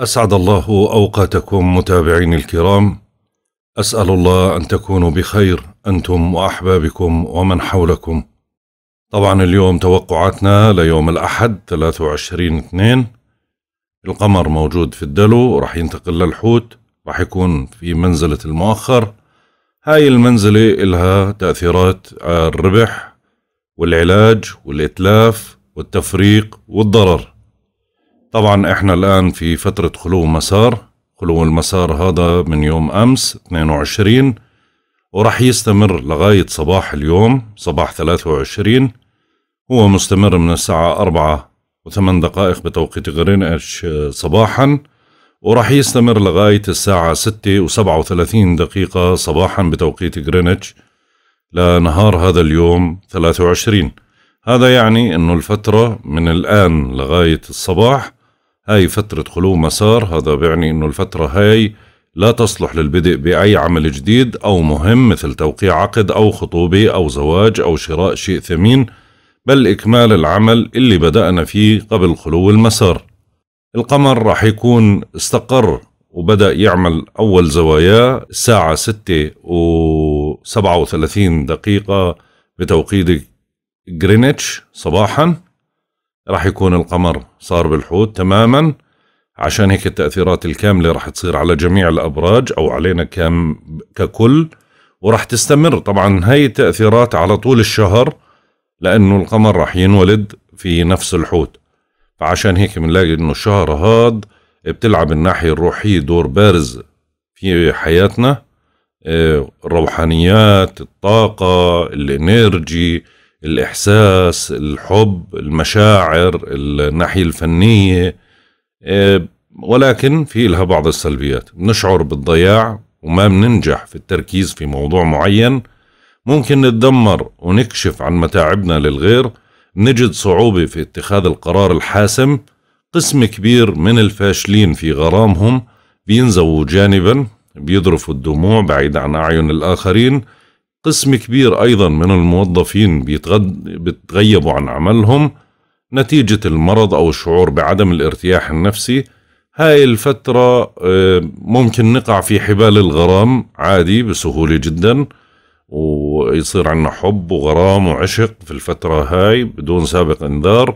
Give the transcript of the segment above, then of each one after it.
أسعد الله أوقاتكم متابعيني الكرام أسأل الله أن تكونوا بخير أنتم وأحبابكم ومن حولكم طبعا اليوم توقعاتنا ليوم الأحد 23 اثنين القمر موجود في الدلو راح ينتقل للحوت راح يكون في منزلة المؤخر هاي المنزلة إلها تأثيرات الربح والعلاج والإتلاف والتفريق والضرر طبعا احنا الآن في فترة خلو مسار خلو المسار هذا من يوم أمس 22 وراح يستمر لغاية صباح اليوم صباح 23 هو مستمر من الساعة 4 و8 دقائق بتوقيت غرينتش صباحا وراح يستمر لغاية الساعة 6 و37 دقيقة صباحا بتوقيت غرينتش لنهار هذا اليوم 23 هذا يعني أنه الفترة من الآن لغاية الصباح هاي فترة خلو مسار هذا بيعني أنه الفترة هاي لا تصلح للبدء بأي عمل جديد أو مهم مثل توقيع عقد أو خطوبة أو زواج أو شراء شيء ثمين بل إكمال العمل اللي بدأنا فيه قبل خلو المسار القمر راح يكون استقر وبدأ يعمل أول زواياه الساعة ستة وسبعة وثلاثين دقيقة بتوقيت جرينتش صباحاً راح يكون القمر صار بالحوت تماما عشان هيك التأثيرات الكاملة راح تصير على جميع الأبراج أو علينا كام ككل وراح تستمر طبعا هاي التأثيرات على طول الشهر لأنه القمر راح ينولد في نفس الحوت فعشان هيك بنلاقي إنه الشهر هاد بتلعب الناحية الروحية دور بارز في حياتنا آه، الروحانيات الطاقة الإنرجي الاحساس الحب المشاعر الناحيه الفنيه إيه، ولكن في لها بعض السلبيات بنشعر بالضياع وما بننجح في التركيز في موضوع معين ممكن نتدمر ونكشف عن متاعبنا للغير نجد صعوبة في اتخاذ القرار الحاسم قسم كبير من الفاشلين في غرامهم بينزووا جانبا بيذرفوا الدموع بعيد عن أعين الآخرين قسم كبير أيضا من الموظفين بيتغد... بيتغيبوا عن عملهم نتيجة المرض أو الشعور بعدم الارتياح النفسي هاي الفترة آه، ممكن نقع في حبال الغرام عادي بسهولة جدا ويصير عندنا حب وغرام وعشق في الفترة هاي بدون سابق انذار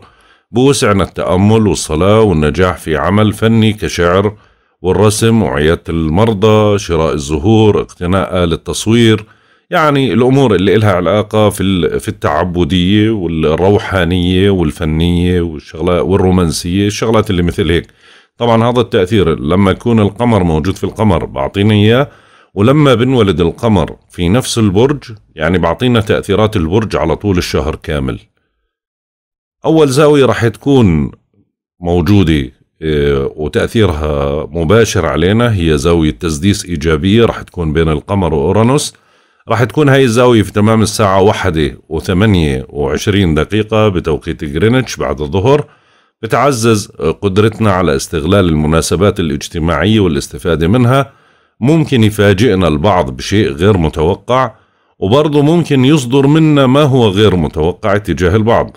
بوسعنا التأمل والصلاة والنجاح في عمل فني كشعر والرسم وعيادة المرضى شراء الزهور اقتناء آلة تصوير يعني الامور اللي لها علاقه في في التعبديه والروحانيه والفنيه والشغلات والرومانسيه الشغلات اللي مثل هيك طبعا هذا التاثير لما يكون القمر موجود في القمر بعطينا اياه ولما بنولد القمر في نفس البرج يعني بعطينا تاثيرات البرج على طول الشهر كامل اول زاويه راح تكون موجوده آه، وتاثيرها مباشر علينا هي زاويه تسديس ايجابيه راح تكون بين القمر واورانوس راح تكون هاي الزاوية في تمام الساعة واحدة وثمانية وعشرين دقيقة بتوقيت غرينتش بعد الظهر بتعزز قدرتنا على استغلال المناسبات الاجتماعية والاستفادة منها ممكن يفاجئنا البعض بشيء غير متوقع وبرضه ممكن يصدر منا ما هو غير متوقع تجاه البعض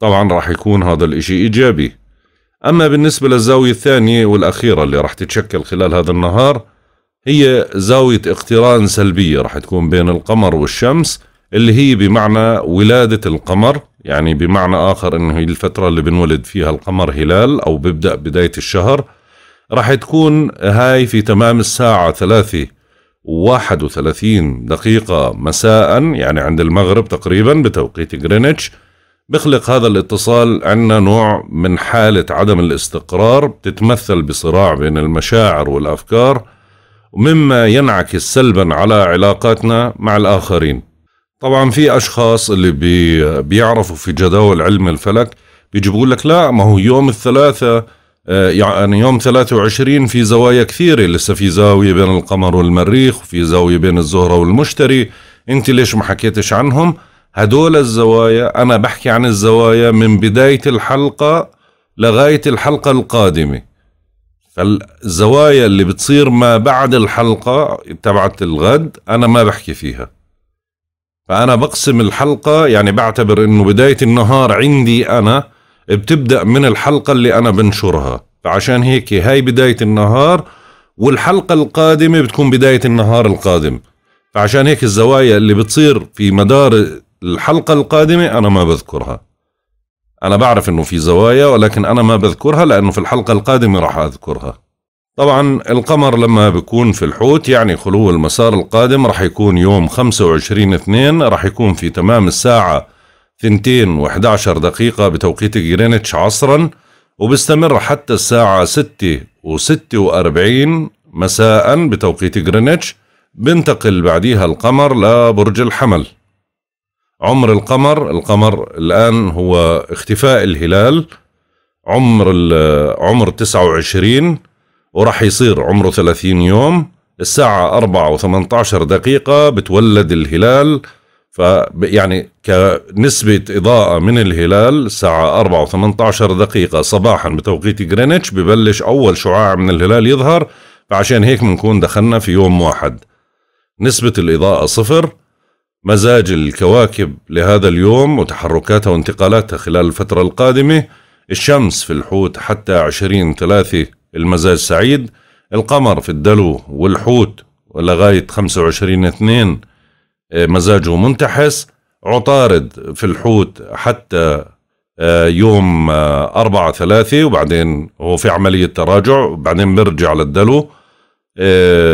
طبعا راح يكون هذا الاشي ايجابي اما بالنسبة للزاوية الثانية والاخيرة اللي راح تتشكل خلال هذا النهار هي زاوية اقتران سلبية راح تكون بين القمر والشمس اللي هي بمعنى ولادة القمر يعني بمعنى آخر إنه هي الفترة اللي بنولد فيها القمر هلال أو بيبدأ بداية الشهر راح تكون هاي في تمام الساعة ثلاثة واحد وثلاثين دقيقة مساء يعني عند المغرب تقريبا بتوقيت غرينتش بخلق هذا الاتصال عندنا نوع من حالة عدم الاستقرار بتتمثل بصراع بين المشاعر والأفكار ومما ينعكس سلبا على علاقاتنا مع الآخرين طبعا في أشخاص اللي بي بيعرفوا في جداول علم الفلك بيجيبوا لك لا ما هو يوم الثلاثة آه، يعني يوم 23 في زوايا كثيرة لسه في زاوية بين القمر والمريخ وفي زاوية بين الزهرة والمشتري انت ليش ما حكيتش عنهم هدول الزوايا انا بحكي عن الزوايا من بداية الحلقة لغاية الحلقة القادمة الزوايا اللي بتصير ما بعد الحلقة تبعت الغد أنا ما بحكي فيها فأنا بقسم الحلقة يعني بعتبر إنه بداية النهار عندي أنا بتبدأ من الحلقة اللي أنا بنشرها فعشان هيك هاي بداية النهار والحلقة القادمة بتكون بداية النهار القادم فعشان هيك الزوايا اللي بتصير في مدار الحلقة القادمة أنا ما بذكرها أنا بعرف إنه في زوايا ولكن أنا ما بذكرها لأنه في الحلقة القادمة راح أذكرها طبعا القمر لما بيكون في الحوت يعني خلو المسار القادم راح يكون يوم 25 2 راح يكون في تمام الساعة 2 و11 دقيقة بتوقيت جرينتش عصرا وبستمر حتى الساعة 6 و46 مساء بتوقيت جرينتش بنتقل بعديها القمر لبرج الحمل عمر القمر القمر الآن هو اختفاء الهلال عمر عمر 29 وراح يصير عمره 30 يوم الساعة 4 و18 دقيقة بتولد الهلال ف يعني كنسبة إضاءة من الهلال الساعة 4 و18 دقيقة صباحا بتوقيت جرينتش ببلش أول شعاع من الهلال يظهر فعشان هيك بنكون دخلنا في يوم واحد نسبة الإضاءة صفر مزاج الكواكب لهذا اليوم وتحركاتها وانتقالاتها خلال الفترة القادمة الشمس في الحوت حتى عشرين ثلاثة المزاج سعيد القمر في الدلو والحوت لغاية وعشرين اثنين آه، مزاجه منتحس عطارد في الحوت حتى آه، يوم آه، أربعة ثلاثة وبعدين هو في عملية تراجع وبعدين بيرجع للدلو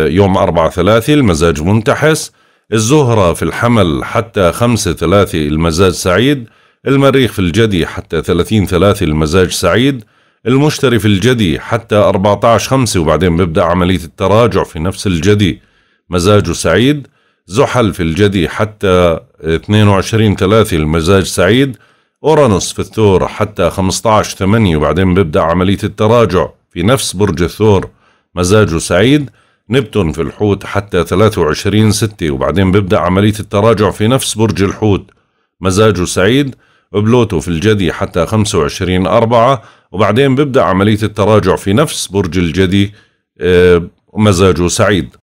يوم أربعة ثلاثة المزاج منتحس الزهرة في الحمل حتى خمسة ثلاثة المزاج سعيد المريخ في الجدي حتى ثلاثين ثلاثة المزاج سعيد المشتري في الجدي حتى أربعة عشر خمسة وبعدين بيبدأ عملية التراجع في نفس الجدي مزاجه سعيد زحل في الجدي حتى اثنين وعشرين ثلاثة المزاج سعيد أورانوس في الثور حتى خمسة عشر ثمانية وبعدين بيبدأ عملية التراجع في نفس برج الثور مزاجه سعيد نبتون في الحوت حتى 23 ستة وبعدين ببدأ عملية التراجع في نفس برج الحوت مزاجه سعيد بلوتو في الجدي حتى 25 أربعة وبعدين ببدأ عملية التراجع في نفس برج الجدي آه، مزاجه سعيد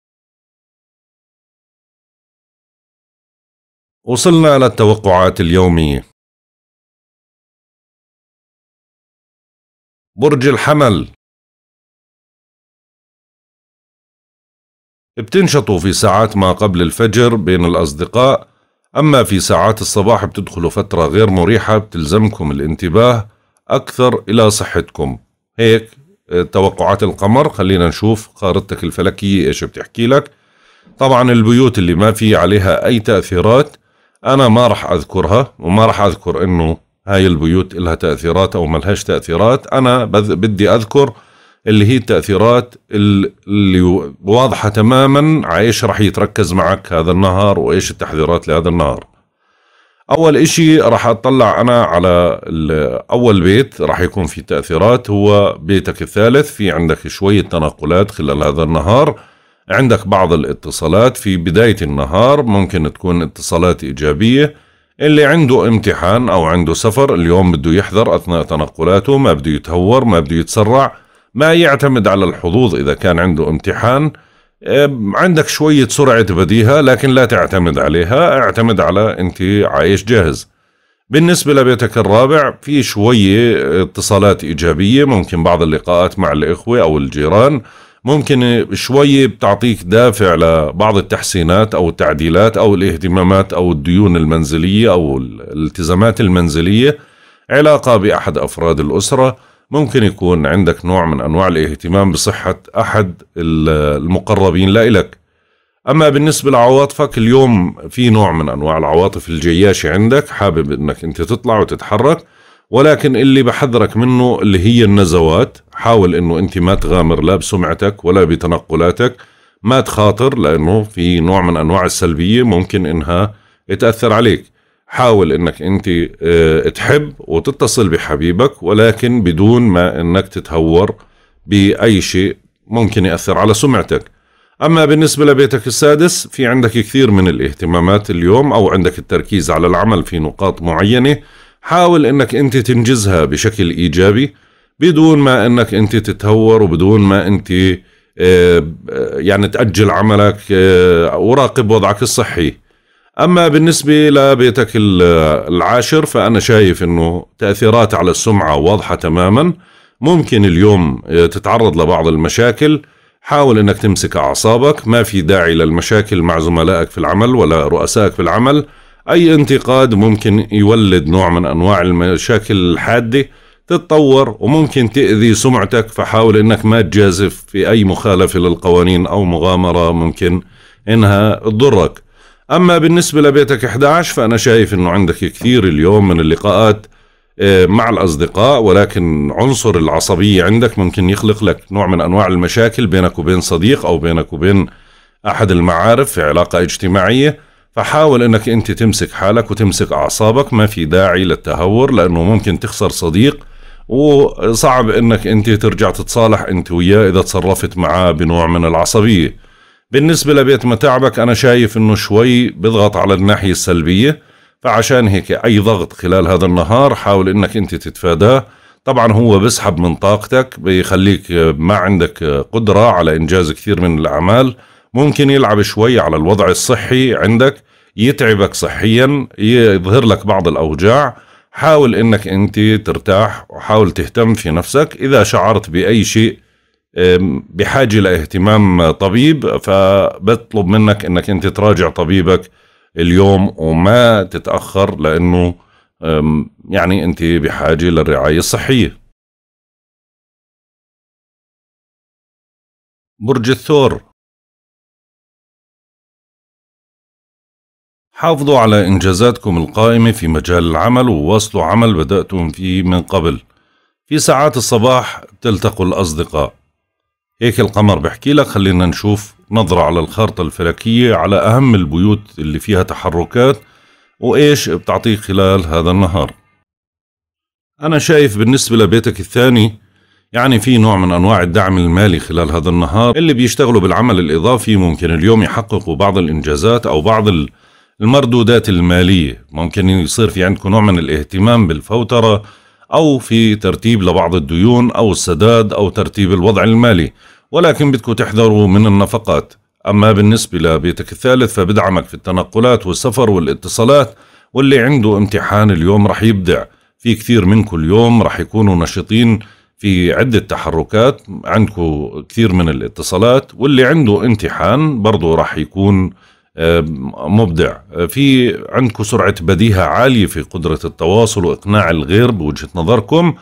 وصلنا للتوقعات اليومية برج الحمل بتنشطوا في ساعات ما قبل الفجر بين الأصدقاء أما في ساعات الصباح بتدخلوا فترة غير مريحة بتلزمكم الانتباه أكثر إلى صحتكم هيك آه، توقعات القمر خلينا نشوف خارطتك الفلكية إيش بتحكي لك طبعا البيوت اللي ما في عليها أي تأثيرات أنا ما رح أذكرها وما رح أذكر إنه هاي البيوت إلها تأثيرات أو ملهاش تأثيرات أنا بدي أذكر اللي هي التأثيرات اللي واضحة تماما على إيش راح يتركز معك هذا النهار وإيش التحذيرات لهذا النهار أول إشي راح أطلع أنا على أول بيت راح يكون في تأثيرات هو بيتك الثالث في عندك شوية تنقلات خلال هذا النهار عندك بعض الاتصالات في بداية النهار ممكن تكون اتصالات إيجابية اللي عنده امتحان أو عنده سفر اليوم بده يحذر أثناء تنقلاته ما بده يتهور ما بده يتسرع ما يعتمد على الحظوظ إذا كان عنده امتحان إيه، عندك شوية سرعة بديهة لكن لا تعتمد عليها اعتمد على أنت عايش جاهز بالنسبة لبيتك الرابع في شوية اتصالات إيجابية ممكن بعض اللقاءات مع الإخوة أو الجيران ممكن شوية بتعطيك دافع لبعض التحسينات أو التعديلات أو الاهتمامات أو الديون المنزلية أو الالتزامات المنزلية علاقة بأحد أفراد الأسرة ممكن يكون عندك نوع من أنواع الاهتمام بصحة أحد المقربين لإلك أما بالنسبة لعواطفك اليوم في نوع من أنواع العواطف الجياشة عندك حابب أنك أنت تطلع وتتحرك ولكن اللي بحذرك منه اللي هي النزوات حاول أنه أنت ما تغامر لا بسمعتك ولا بتنقلاتك ما تخاطر لأنه في نوع من أنواع السلبية ممكن أنها تأثر عليك حاول انك انت آه، تحب وتتصل بحبيبك ولكن بدون ما انك تتهور باي شيء ممكن ياثر على سمعتك اما بالنسبه لبيتك السادس في عندك كثير من الاهتمامات اليوم او عندك التركيز على العمل في نقاط معينه حاول انك انت تنجزها بشكل ايجابي بدون ما انك انت تتهور وبدون ما انت آه، يعني تاجل عملك آه، وراقب وضعك الصحي أما بالنسبة لبيتك العاشر فأنا شايف أنه تأثيرات على السمعة واضحة تماما ممكن اليوم تتعرض لبعض المشاكل حاول أنك تمسك أعصابك ما في داعي للمشاكل مع زملائك في العمل ولا رؤسائك في العمل أي انتقاد ممكن يولد نوع من أنواع المشاكل الحادة تتطور وممكن تأذي سمعتك فحاول أنك ما تجازف في أي مخالفة للقوانين أو مغامرة ممكن أنها تضرك أما بالنسبة لبيتك 11 فأنا شايف أنه عندك كثير اليوم من اللقاءات آه، مع الأصدقاء ولكن عنصر العصبية عندك ممكن يخلق لك نوع من أنواع المشاكل بينك وبين صديق أو بينك وبين أحد المعارف في علاقة اجتماعية فحاول أنك أنت تمسك حالك وتمسك أعصابك ما في داعي للتهور لأنه ممكن تخسر صديق وصعب أنك أنت ترجع تتصالح أنت وياه إذا تصرفت معاه بنوع من العصبية بالنسبة لبيت متاعبك أنا شايف أنه شوي بضغط على الناحية السلبية فعشان هيك أي ضغط خلال هذا النهار حاول أنك أنت تتفاداه طبعا هو بسحب من طاقتك بيخليك ما عندك قدرة على إنجاز كثير من الأعمال ممكن يلعب شوي على الوضع الصحي عندك يتعبك صحيا يظهر لك بعض الأوجاع حاول أنك أنت ترتاح وحاول تهتم في نفسك إذا شعرت بأي شيء بحاجه لاهتمام طبيب فبطلب منك انك انت تراجع طبيبك اليوم وما تتاخر لانه يعني انت بحاجه للرعايه الصحيه برج الثور حافظوا على إنجازاتكم القائمة في مجال العمل وواصلوا عمل بدأتم فيه من قبل في ساعات الصباح تلتقوا الأصدقاء هيك القمر بحكي لك خلينا نشوف نظرة على الخارطة الفلكية على أهم البيوت اللي فيها تحركات وإيش بتعطيه خلال هذا النهار أنا شايف بالنسبة لبيتك الثاني يعني في نوع من أنواع الدعم المالي خلال هذا النهار اللي بيشتغلوا بالعمل الإضافي ممكن اليوم يحققوا بعض الإنجازات أو بعض المردودات المالية ممكن يصير في عندكم نوع من الاهتمام بالفوترة أو في ترتيب لبعض الديون أو السداد أو ترتيب الوضع المالي ولكن بدكم تحذروا من النفقات أما بالنسبة لبيتك الثالث فبدعمك في التنقلات والسفر والاتصالات واللي عنده امتحان اليوم رح يبدع في كثير منكم اليوم رح يكونوا نشيطين في عدة تحركات عندكم كثير من الاتصالات واللي عنده امتحان برضه رح يكون مبدع آه، في عندكم سرعة بديهة عالية في قدرة التواصل وإقناع الغير بوجهة نظركم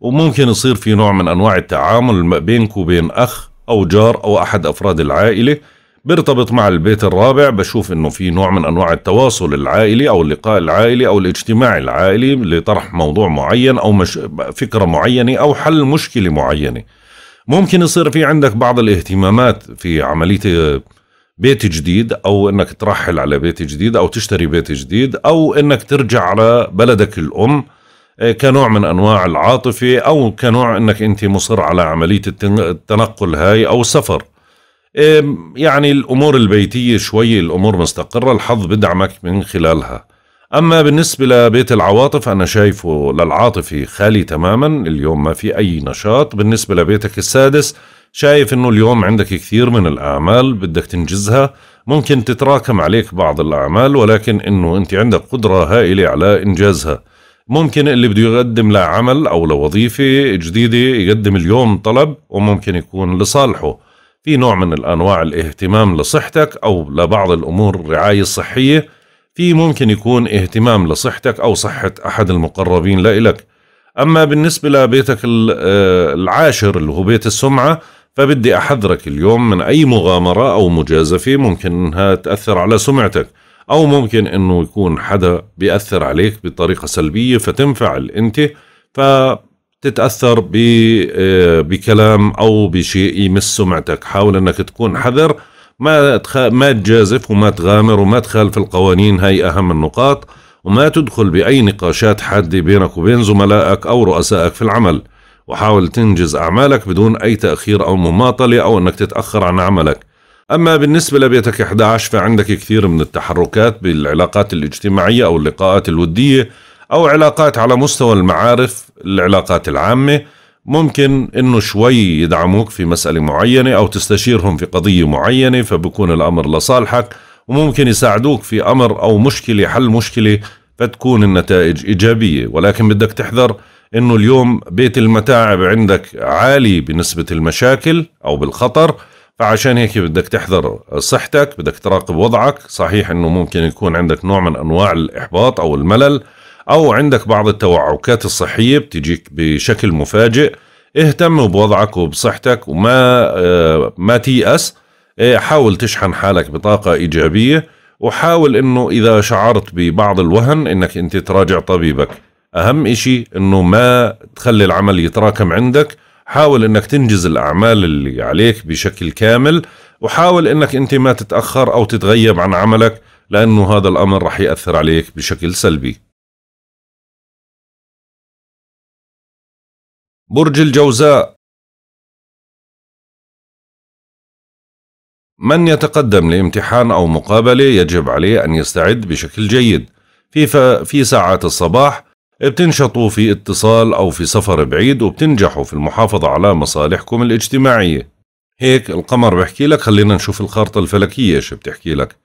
وممكن يصير في نوع من أنواع التعامل بينك وبين أخ أو جار أو أحد أفراد العائلة بيرتبط مع البيت الرابع بشوف انه في نوع من انواع التواصل العائلي او اللقاء العائلي او الاجتماع العائلي لطرح موضوع معين او مش فكره معينه او حل مشكله معينه ممكن يصير في عندك بعض الاهتمامات في عمليه بيت جديد او انك ترحل على بيت جديد او تشتري بيت جديد او انك ترجع على بلدك الام آه، كنوع من انواع العاطفه او كنوع انك انت مصر على عمليه التنقل هاي او السفر يعني الامور البيتيه شوي الامور مستقره الحظ بدعمك من خلالها اما بالنسبه لبيت العواطف انا شايفه للعاطفه خالي تماما اليوم ما في اي نشاط بالنسبه لبيتك السادس شايف انه اليوم عندك كثير من الاعمال بدك تنجزها ممكن تتراكم عليك بعض الاعمال ولكن انه انت عندك قدره هائله على انجازها ممكن اللي بده يقدم لعمل او لوظيفه جديده يقدم اليوم طلب وممكن يكون لصالحه في نوع من الانواع الاهتمام لصحتك او لبعض الامور الرعايه الصحيه في ممكن يكون اهتمام لصحتك او صحه احد المقربين لإلك اما بالنسبه لبيتك آه، العاشر اللي هو بيت السمعه فبدي أحذرك اليوم من أي مغامرة أو مجازفة ممكن أنها تأثر على سمعتك أو ممكن أنه يكون حدا بيأثر عليك بطريقة سلبية فتنفعل أنت فتتأثر آه، بكلام أو بشيء يمس سمعتك حاول أنك تكون حذر ما تخ... ما تجازف وما تغامر وما تخالف القوانين هاي أهم النقاط وما تدخل بأي نقاشات حادة بينك وبين زملائك أو رؤسائك في العمل وحاول تنجز أعمالك بدون أي تأخير أو مماطلة أو أنك تتأخر عن عملك أما بالنسبة لبيتك 11 فعندك كثير من التحركات بالعلاقات الاجتماعية أو اللقاءات الودية أو علاقات على مستوى المعارف العلاقات العامة ممكن انه شوي يدعموك في مسألة معينة او تستشيرهم في قضية معينة فبكون الامر لصالحك وممكن يساعدوك في امر او مشكلة حل مشكلة فتكون النتائج ايجابية ولكن بدك تحذر انه اليوم بيت المتاعب عندك عالي بنسبه المشاكل او بالخطر فعشان هيك بدك تحذر صحتك بدك تراقب وضعك صحيح انه ممكن يكون عندك نوع من انواع الاحباط او الملل او عندك بعض التوعكات الصحيه بتجيك بشكل مفاجئ اهتم بوضعك وبصحتك وما آه، ما تيأس إيه، حاول تشحن حالك بطاقة إيجابية وحاول أنه إذا شعرت ببعض الوهن أنك أنت تراجع طبيبك اهم اشي انه ما تخلي العمل يتراكم عندك حاول انك تنجز الاعمال اللي عليك بشكل كامل وحاول انك انت ما تتاخر او تتغيب عن عملك لانه هذا الامر رح ياثر عليك بشكل سلبي برج الجوزاء من يتقدم لامتحان أو مقابلة يجب عليه أن يستعد بشكل جيد في, في ساعات الصباح بتنشطوا في اتصال أو في سفر بعيد وبتنجحوا في المحافظة على مصالحكم الاجتماعية هيك القمر بحكي لك خلينا نشوف الخارطة الفلكية شو بتحكي لك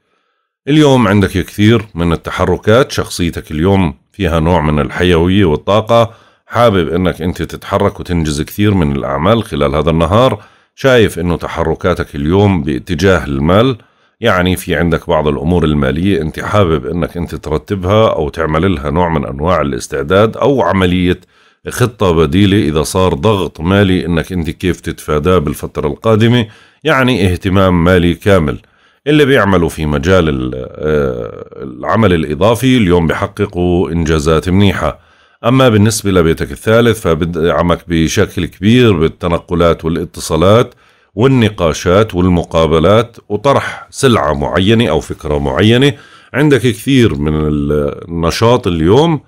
اليوم عندك كثير من التحركات شخصيتك اليوم فيها نوع من الحيوية والطاقة حابب انك انت تتحرك وتنجز كثير من الأعمال خلال هذا النهار شايف انه تحركاتك اليوم باتجاه المال يعني في عندك بعض الأمور المالية أنت حابب أنك أنت ترتبها أو تعمل لها نوع من أنواع الاستعداد أو عملية خطة بديلة إذا صار ضغط مالي أنك أنت كيف تتفاداه بالفترة القادمة يعني اهتمام مالي كامل اللي بيعملوا في مجال آه، العمل الإضافي اليوم بيحققوا إنجازات منيحة أما بالنسبة لبيتك الثالث فبدعمك بشكل كبير بالتنقلات والاتصالات والنقاشات والمقابلات وطرح سلعة معينة أو فكرة معينة عندك كثير من النشاط اليوم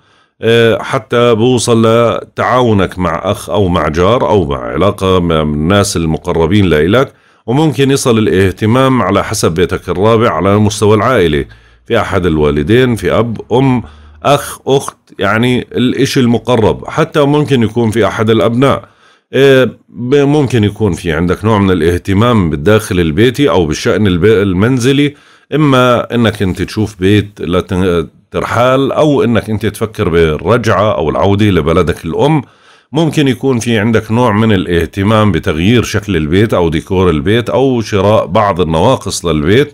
آه، حتى بوصل لتعاونك مع أخ أو مع جار أو مع علاقة مع الناس المقربين لإلك وممكن يصل الاهتمام على حسب بيتك الرابع على مستوى العائلة في أحد الوالدين في أب أم أخ أخت يعني الإشي المقرب حتى ممكن يكون في أحد الأبناء إيه، ممكن يكون في عندك نوع من الاهتمام بالداخل البيتي او بالشأن المنزلي اما انك انت تشوف بيت لترحال او انك انت تفكر بالرجعة او العودة لبلدك الام ممكن يكون في عندك نوع من الاهتمام بتغيير شكل البيت او ديكور البيت او شراء بعض النواقص للبيت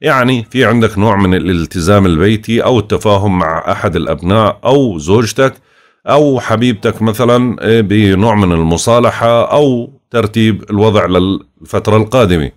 يعني في عندك نوع من الالتزام البيتي او التفاهم مع احد الابناء او زوجتك أو حبيبتك مثلا إيه، بنوع من المصالحة أو ترتيب الوضع للفترة القادمة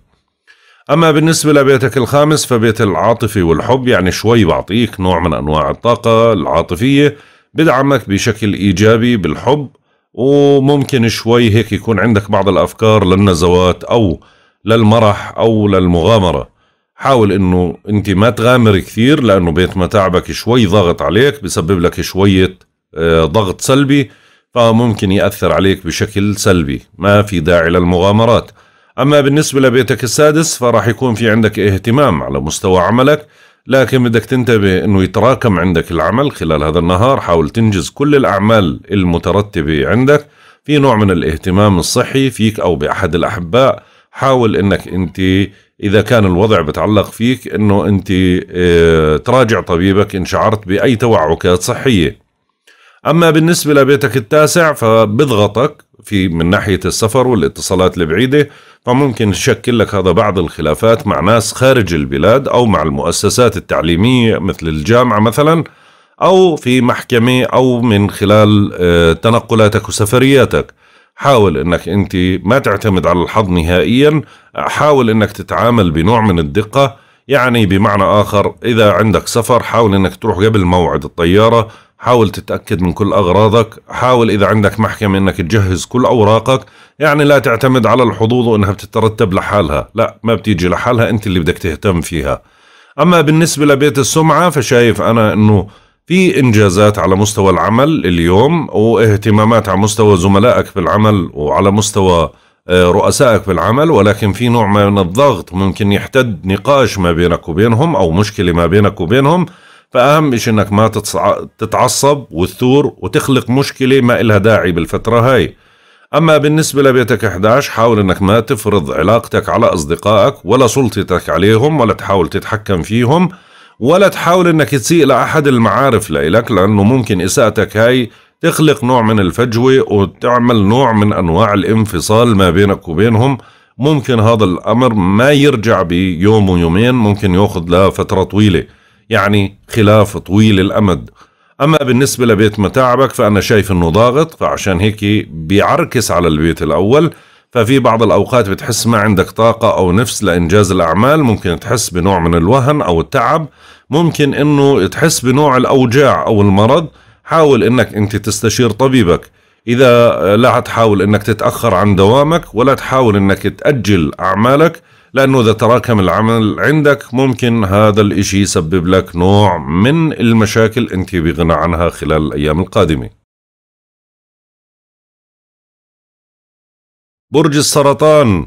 أما بالنسبة لبيتك الخامس فبيت العاطفي والحب يعني شوي بعطيك نوع من أنواع الطاقة العاطفية بدعمك بشكل إيجابي بالحب وممكن شوي هيك يكون عندك بعض الأفكار للنزوات أو للمرح أو للمغامرة حاول أنه أنت ما تغامر كثير لأنه بيت متاعبك شوي ضاغط عليك بسبب لك شوية آه، ضغط سلبي فممكن يأثر عليك بشكل سلبي ما في داعي للمغامرات أما بالنسبة لبيتك السادس فراح يكون في عندك اهتمام على مستوى عملك لكن بدك تنتبه أنه يتراكم عندك العمل خلال هذا النهار حاول تنجز كل الأعمال المترتبة عندك في نوع من الاهتمام الصحي فيك أو بأحد الأحباء حاول أنك أنت إذا كان الوضع بتعلق فيك أنه أنت اه تراجع طبيبك إن شعرت بأي توعكات صحية اما بالنسبه لبيتك التاسع فبضغطك في من ناحيه السفر والاتصالات البعيده فممكن تشكل لك هذا بعض الخلافات مع ناس خارج البلاد او مع المؤسسات التعليميه مثل الجامعه مثلا او في محكمه او من خلال آه، تنقلاتك وسفرياتك حاول انك انت ما تعتمد على الحظ نهائيا حاول انك تتعامل بنوع من الدقه يعني بمعنى اخر اذا عندك سفر حاول انك تروح قبل موعد الطياره حاول تتأكد من كل أغراضك حاول إذا عندك محكمة أنك تجهز كل أوراقك يعني لا تعتمد على الحظوظ وأنها بتترتب لحالها لا ما بتيجي لحالها أنت اللي بدك تهتم فيها أما بالنسبة لبيت السمعة فشايف أنا أنه في إنجازات على مستوى العمل اليوم واهتمامات على مستوى زملائك في العمل وعلى مستوى آه، رؤسائك في العمل ولكن في نوع من الضغط ممكن يحتد نقاش ما بينك وبينهم أو مشكلة ما بينك وبينهم فأهم شيء أنك ما تتعصب وتثور وتخلق مشكلة ما إلها داعي بالفترة هاي أما بالنسبة لبيتك 11 حاول أنك ما تفرض علاقتك على أصدقائك ولا سلطتك عليهم ولا تحاول تتحكم فيهم ولا تحاول أنك تسيء لأحد المعارف لإلك لأنه ممكن إساءتك هاي تخلق نوع من الفجوة وتعمل نوع من أنواع الانفصال ما بينك وبينهم ممكن هذا الأمر ما يرجع بيوم ويومين ممكن يأخذ لفترة طويلة يعني خلاف طويل الأمد أما بالنسبة لبيت متاعبك فأنا شايف أنه ضاغط فعشان هيك بيعركس على البيت الأول ففي بعض الأوقات بتحس ما عندك طاقة أو نفس لإنجاز الأعمال ممكن تحس بنوع من الوهن أو التعب ممكن أنه تحس بنوع الأوجاع أو المرض حاول أنك أنت تستشير طبيبك إذا لا تحاول أنك تتأخر عن دوامك ولا تحاول أنك تأجل أعمالك لأنه إذا تراكم العمل عندك ممكن هذا الإشي يسبب لك نوع من المشاكل أنت بغنى عنها خلال الأيام القادمة برج السرطان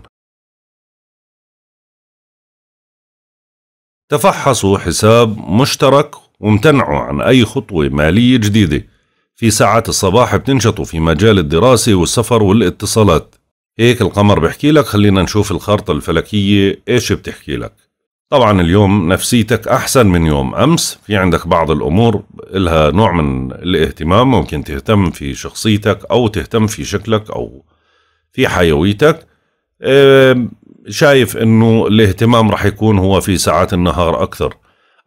تفحصوا حساب مشترك وامتنعوا عن أي خطوة مالية جديدة في ساعات الصباح بتنشطوا في مجال الدراسة والسفر والاتصالات هيك القمر بحكي لك خلينا نشوف الخارطة الفلكية إيش بتحكي لك طبعا اليوم نفسيتك أحسن من يوم أمس في عندك بعض الأمور إلها نوع من الاهتمام ممكن تهتم في شخصيتك أو تهتم في شكلك أو في حيويتك شايف أنه الاهتمام رح يكون هو في ساعات النهار أكثر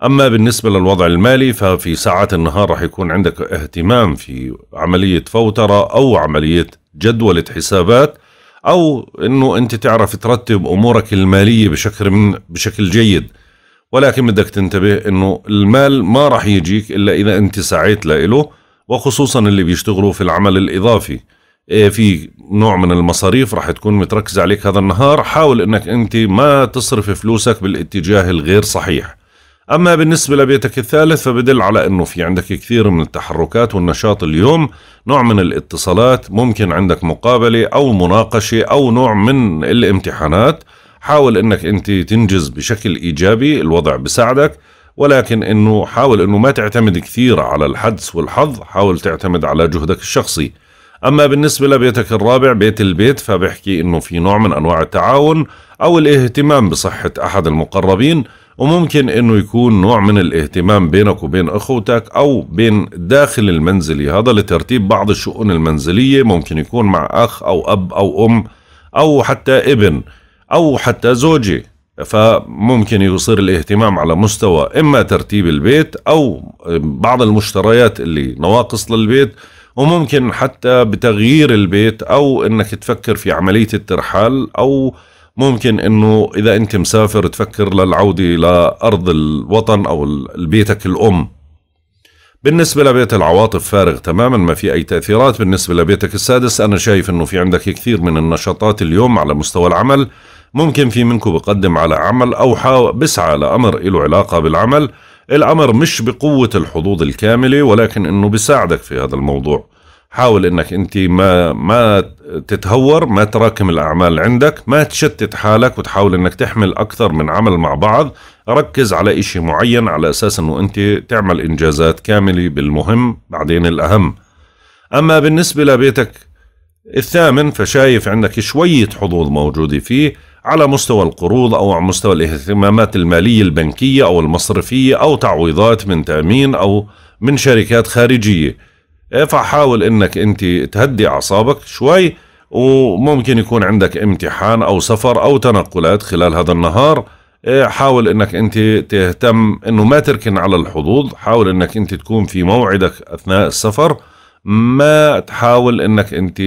أما بالنسبة للوضع المالي ففي ساعات النهار رح يكون عندك اهتمام في عملية فوترة أو عملية جدولة حسابات او انه انت تعرف ترتب امورك الماليه بشكل من بشكل جيد ولكن بدك تنتبه انه المال ما راح يجيك الا اذا انت سعيت له وخصوصا اللي بيشتغلوا في العمل الاضافي إيه، في نوع من المصاريف راح تكون متركزة عليك هذا النهار حاول انك انت ما تصرف فلوسك بالاتجاه الغير صحيح أما بالنسبة لبيتك الثالث فبدل على أنه في عندك كثير من التحركات والنشاط اليوم نوع من الاتصالات ممكن عندك مقابلة أو مناقشة أو نوع من الامتحانات حاول أنك أنت تنجز بشكل إيجابي الوضع بساعدك ولكن أنه حاول أنه ما تعتمد كثير على الحدس والحظ حاول تعتمد على جهدك الشخصي أما بالنسبة لبيتك الرابع بيت البيت فبحكي أنه في نوع من أنواع التعاون أو الاهتمام بصحة أحد المقربين وممكن انه يكون نوع من الاهتمام بينك وبين اخوتك او بين داخل المنزلي هذا لترتيب بعض الشؤون المنزليه ممكن يكون مع اخ او اب او ام او حتى ابن او حتى زوجه فممكن يصير الاهتمام على مستوى اما ترتيب البيت او بعض المشتريات اللي نواقص للبيت وممكن حتى بتغيير البيت او انك تفكر في عمليه الترحال او ممكن انه اذا انت مسافر تفكر للعوده لارض الوطن او بيتك الام بالنسبة لبيت العواطف فارغ تماما ما في أي تأثيرات بالنسبة لبيتك السادس أنا شايف أنه في عندك كثير من النشاطات اليوم على مستوى العمل ممكن في منكم بقدم على عمل أو بسعى لأمر له علاقة بالعمل الأمر مش بقوة الحظوظ الكاملة ولكن أنه بيساعدك في هذا الموضوع حاول انك انت ما ما تتهور ما تراكم الاعمال عندك ما تشتت حالك وتحاول انك تحمل اكثر من عمل مع بعض ركز على اشي معين على اساس انه انت تعمل انجازات كامله بالمهم بعدين الاهم اما بالنسبه لبيتك الثامن فشايف عندك شويه حظوظ موجوده فيه على مستوى القروض او على مستوى الاهتمامات الماليه البنكيه او المصرفيه او تعويضات من تامين او من شركات خارجيه إيه، فحاول انك انت تهدي اعصابك شوي وممكن يكون عندك امتحان او سفر او تنقلات خلال هذا النهار إيه، حاول انك انت تهتم انه ما تركن على الحظوظ حاول انك انت تكون في موعدك اثناء السفر ما تحاول انك انت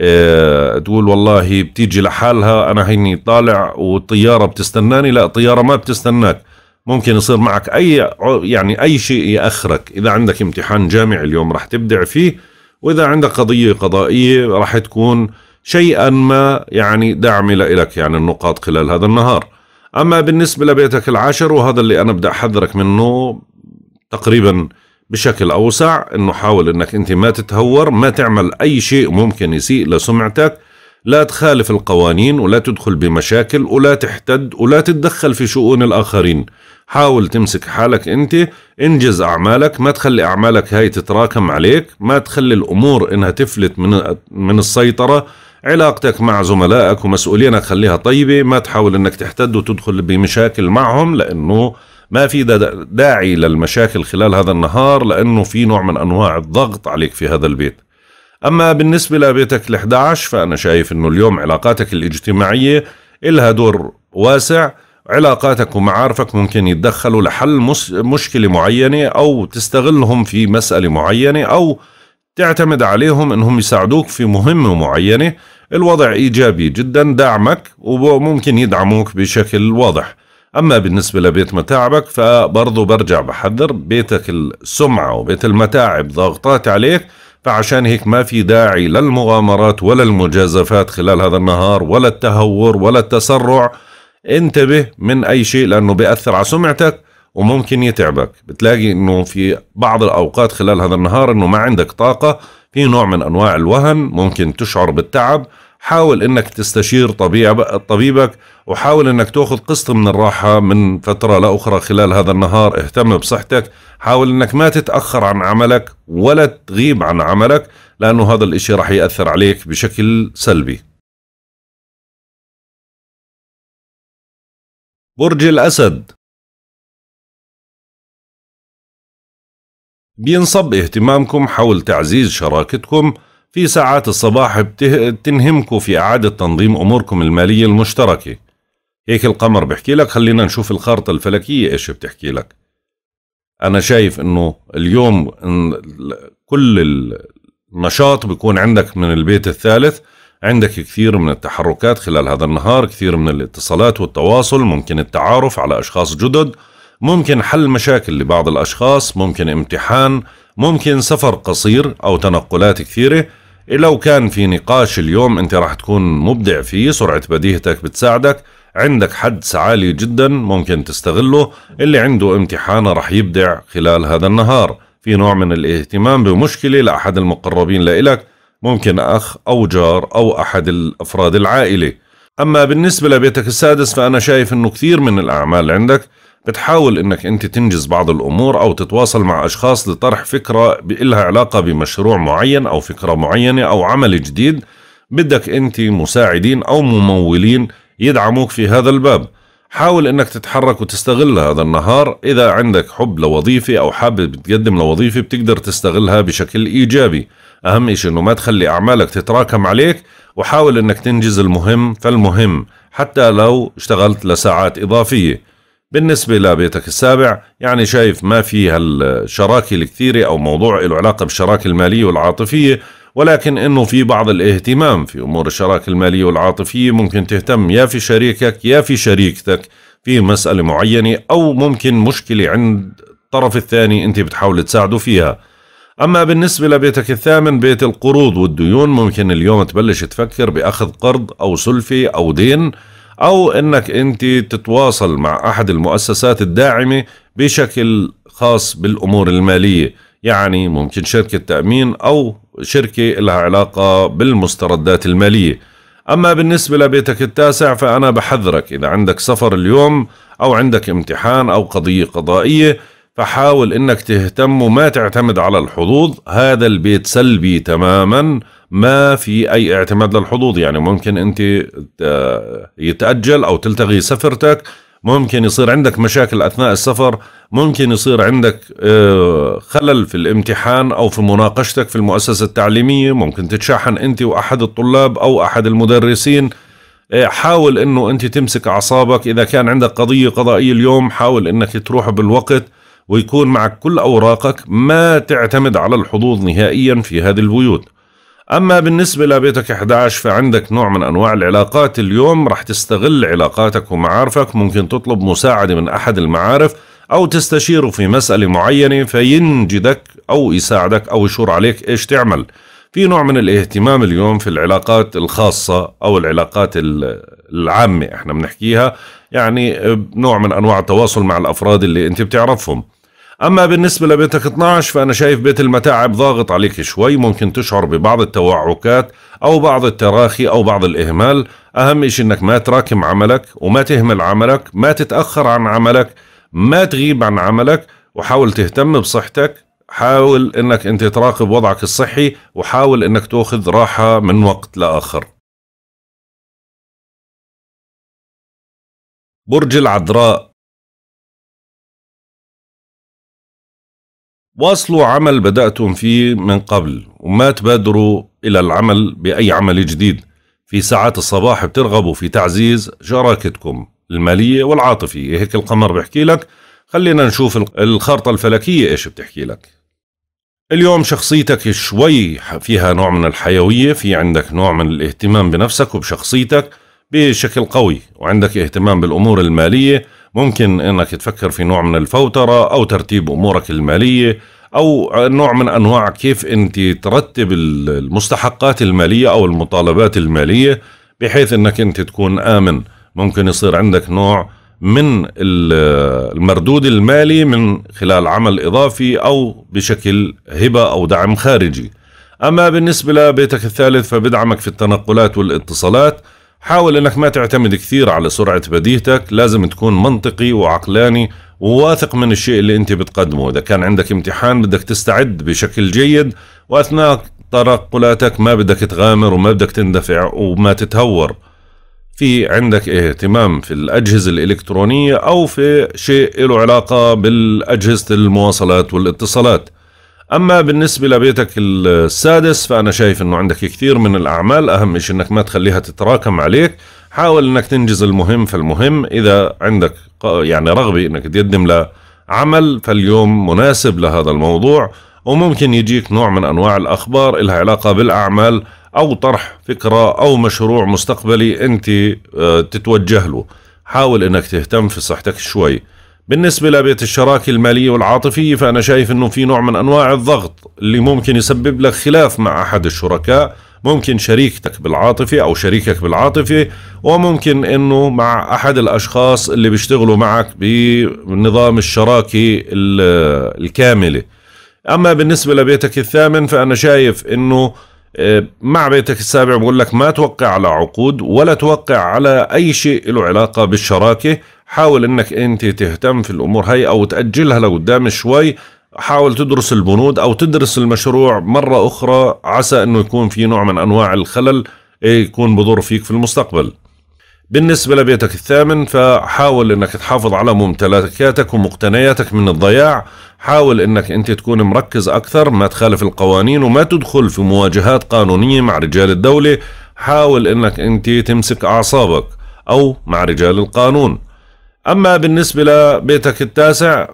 إيه، تقول والله بتيجي لحالها انا هيني طالع والطياره بتستناني لا الطياره ما بتستناك ممكن يصير معك اي يعني اي شيء ياخرك اذا عندك امتحان جامعي اليوم راح تبدع فيه واذا عندك قضيه قضائيه راح تكون شيئا ما يعني دعم لك يعني النقاط خلال هذا النهار اما بالنسبه لبيتك العاشر وهذا اللي انا بدي احذرك منه تقريبا بشكل اوسع انه حاول انك انت ما تتهور ما تعمل اي شيء ممكن يسيء لسمعتك لا تخالف القوانين ولا تدخل بمشاكل ولا تحتد ولا تتدخل في شؤون الآخرين حاول تمسك حالك أنت انجز أعمالك ما تخلي أعمالك هاي تتراكم عليك ما تخلي الأمور إنها تفلت من, من السيطرة علاقتك مع زملائك ومسؤولينك خليها طيبة ما تحاول أنك تحتد وتدخل بمشاكل معهم لأنه ما في داعي للمشاكل خلال هذا النهار لأنه في نوع من أنواع الضغط عليك في هذا البيت أما بالنسبة لبيتك ال11 فأنا شايف أنه اليوم علاقاتك الاجتماعية إلها دور واسع علاقاتك ومعارفك ممكن يتدخلوا لحل مشكلة معينة أو تستغلهم في مسألة معينة أو تعتمد عليهم أنهم يساعدوك في مهمة معينة الوضع إيجابي جدا دعمك وممكن يدعموك بشكل واضح أما بالنسبة لبيت متاعبك فبرضه برجع بحذر بيتك السمعة وبيت المتاعب ضغطات عليك فعشان هيك ما في داعي للمغامرات ولا المجازفات خلال هذا النهار ولا التهور ولا التسرع انتبه من اي شيء لانه بيأثر على سمعتك وممكن يتعبك بتلاقي انه في بعض الاوقات خلال هذا النهار انه ما عندك طاقة في نوع من انواع الوهن ممكن تشعر بالتعب حاول انك تستشير طبيبك وحاول انك تاخذ قسط من الراحه من فتره لاخرى خلال هذا النهار اهتم بصحتك حاول انك ما تتاخر عن عملك ولا تغيب عن عملك لانه هذا الاشي راح ياثر عليك بشكل سلبي برج الاسد بينصب اهتمامكم حول تعزيز شراكتكم في ساعات الصباح بتنهمكوا في إعادة تنظيم أموركم المالية المشتركة هيك القمر بحكي لك خلينا نشوف الخارطة الفلكية إيش بتحكي لك أنا شايف إنه اليوم كل النشاط بيكون عندك من البيت الثالث عندك كثير من التحركات خلال هذا النهار كثير من الاتصالات والتواصل ممكن التعارف على أشخاص جدد ممكن حل مشاكل لبعض الأشخاص ممكن امتحان ممكن سفر قصير أو تنقلات كثيرة لو كان في نقاش اليوم أنت راح تكون مبدع فيه سرعة بديهتك بتساعدك عندك حدس عالي جدا ممكن تستغله اللي عنده امتحان راح يبدع خلال هذا النهار في نوع من الاهتمام بمشكلة لأحد المقربين لإلك ممكن أخ أو جار أو أحد الأفراد العائلة أما بالنسبة لبيتك السادس فأنا شايف أنه كثير من الأعمال عندك بتحاول انك انت تنجز بعض الامور او تتواصل مع اشخاص لطرح فكره لها علاقه بمشروع معين او فكره معينه او عمل جديد بدك انت مساعدين او ممولين يدعموك في هذا الباب حاول انك تتحرك وتستغل هذا النهار اذا عندك حب لوظيفه او حابب تقدم لوظيفه بتقدر تستغلها بشكل ايجابي اهم شيء انه ما تخلي اعمالك تتراكم عليك وحاول انك تنجز المهم فالمهم حتى لو اشتغلت لساعات اضافيه بالنسبة لبيتك السابع يعني شايف ما في هالشراكة الكثيرة أو موضوع له علاقة بالشراكة المالية والعاطفية ولكن انه في بعض الاهتمام في امور الشراكه الماليه والعاطفيه ممكن تهتم يا في شريكك يا في شريكتك في مساله معينه او ممكن مشكله عند الطرف الثاني انت بتحاول تساعده فيها. اما بالنسبه لبيتك الثامن بيت القروض والديون ممكن اليوم تبلش تفكر باخذ قرض او سلفه او دين او انك انت تتواصل مع احد المؤسسات الداعمه بشكل خاص بالامور الماليه يعني ممكن شركه تامين او شركه لها علاقه بالمستردات الماليه اما بالنسبه لبيتك التاسع فانا بحذرك اذا عندك سفر اليوم او عندك امتحان او قضيه قضائيه فحاول انك تهتم وما تعتمد على الحظوظ هذا البيت سلبي تماما ما في اي اعتماد للحظوظ يعني ممكن انت آه، يتاجل او تلتغي سفرتك ممكن يصير عندك مشاكل اثناء السفر ممكن يصير عندك آه، خلل في الامتحان او في مناقشتك في المؤسسه التعليميه ممكن تتشاحن انت واحد الطلاب او احد المدرسين آه، حاول انه انت تمسك اعصابك اذا كان عندك قضيه قضائيه اليوم حاول انك تروح بالوقت ويكون معك كل اوراقك ما تعتمد على الحظوظ نهائيا في هذه البيوت أما بالنسبة لبيتك 11 فعندك نوع من أنواع العلاقات اليوم رح تستغل علاقاتك ومعارفك ممكن تطلب مساعدة من أحد المعارف أو تستشيره في مسألة معينة فينجدك أو يساعدك أو يشور عليك إيش تعمل في نوع من الاهتمام اليوم في العلاقات الخاصة أو العلاقات العامة احنا بنحكيها يعني آه، نوع من أنواع التواصل مع الأفراد اللي أنت بتعرفهم أما بالنسبة لبيتك 12 فأنا شايف بيت المتاعب ضاغط عليك شوي ممكن تشعر ببعض التوعكات أو بعض التراخي أو بعض الإهمال أهم إشي إنك ما تراكم عملك وما تهمل عملك ما تتأخر عن عملك ما تغيب عن عملك وحاول تهتم بصحتك حاول انك انت تراقب وضعك الصحي وحاول انك تاخذ راحه من وقت لاخر برج العذراء واصلوا عمل بدأتم فيه من قبل وما تبادروا إلى العمل بأي عمل جديد في ساعات الصباح بترغبوا في تعزيز شراكتكم المالية والعاطفية هيك القمر بحكي لك خلينا نشوف الخارطة الفلكية إيش بتحكي لك اليوم شخصيتك شوي فيها نوع من الحيوية في عندك نوع من الاهتمام بنفسك وبشخصيتك بشكل قوي وعندك اهتمام بالأمور المالية ممكن انك تفكر في نوع من الفوترة او ترتيب امورك المالية او نوع من انواع كيف انت ترتب المستحقات المالية او المطالبات المالية بحيث انك انت تكون امن ممكن يصير عندك نوع من المردود المالي من خلال عمل اضافي او بشكل هبه او دعم خارجي. اما بالنسبه لبيتك الثالث فبدعمك في التنقلات والاتصالات حاول انك ما تعتمد كثير على سرعة بديهتك لازم تكون منطقي وعقلاني وواثق من الشيء اللي انت بتقدمه اذا كان عندك امتحان بدك تستعد بشكل جيد واثناء تنقلاتك ما بدك تغامر وما بدك تندفع وما تتهور في عندك اهتمام في الأجهزة الإلكترونية أو في شيء له علاقة بالأجهزة المواصلات والاتصالات اما بالنسبه لبيتك السادس فانا شايف انه عندك كثير من الاعمال اهم شيء انك ما تخليها تتراكم عليك حاول انك تنجز المهم فالمهم اذا عندك يعني رغبه انك تقدم لعمل فاليوم مناسب لهذا الموضوع وممكن يجيك نوع من انواع الاخبار إلها علاقه بالاعمال او طرح فكره او مشروع مستقبلي انت آه، تتوجه له حاول انك تهتم في صحتك شوي بالنسبة لبيت الشراكة المالية والعاطفية فأنا شايف أنه في نوع من أنواع الضغط اللي ممكن يسبب لك خلاف مع أحد الشركاء ممكن شريكتك بالعاطفة أو شريكك بالعاطفة وممكن أنه مع أحد الأشخاص اللي بيشتغلوا معك بنظام الشراكة الكاملة أما بالنسبة لبيتك الثامن فأنا شايف أنه آه، مع بيتك السابع بقول لك ما توقع على عقود ولا توقع على أي شيء له علاقة بالشراكة حاول انك انت تهتم في الامور هاي او تاجلها لقدام شوي حاول تدرس البنود او تدرس المشروع مره اخرى عسى انه يكون في نوع من انواع الخلل إيه، يكون بضر فيك في المستقبل بالنسبة لبيتك الثامن فحاول انك تحافظ على ممتلكاتك ومقتنياتك من الضياع حاول انك انت تكون مركز اكثر ما تخالف القوانين وما تدخل في مواجهات قانونية مع رجال الدولة حاول انك انت تمسك اعصابك او مع رجال القانون أما بالنسبة لبيتك التاسع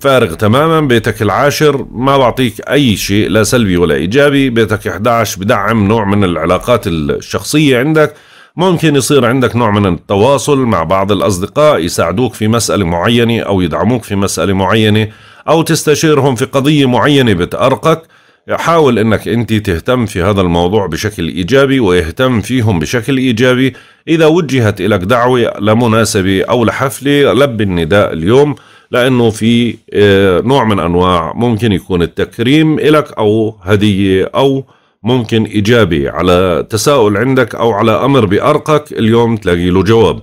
فارغ تماما بيتك العاشر ما بعطيك أي شيء لا سلبي ولا إيجابي بيتك 11 بدعم نوع من العلاقات الشخصية عندك ممكن يصير عندك نوع من التواصل مع بعض الأصدقاء يساعدوك في مسألة معينة أو يدعموك في مسألة معينة أو تستشيرهم في قضية معينة بتأرقك حاول انك انت تهتم في هذا الموضوع بشكل ايجابي ويهتم فيهم بشكل ايجابي اذا وجهت لك دعوه لمناسبه او لحفله لب النداء اليوم لانه في آه، نوع من انواع ممكن يكون التكريم لك او هديه او ممكن اجابه على تساؤل عندك او على امر بارقك اليوم تلاقي له جواب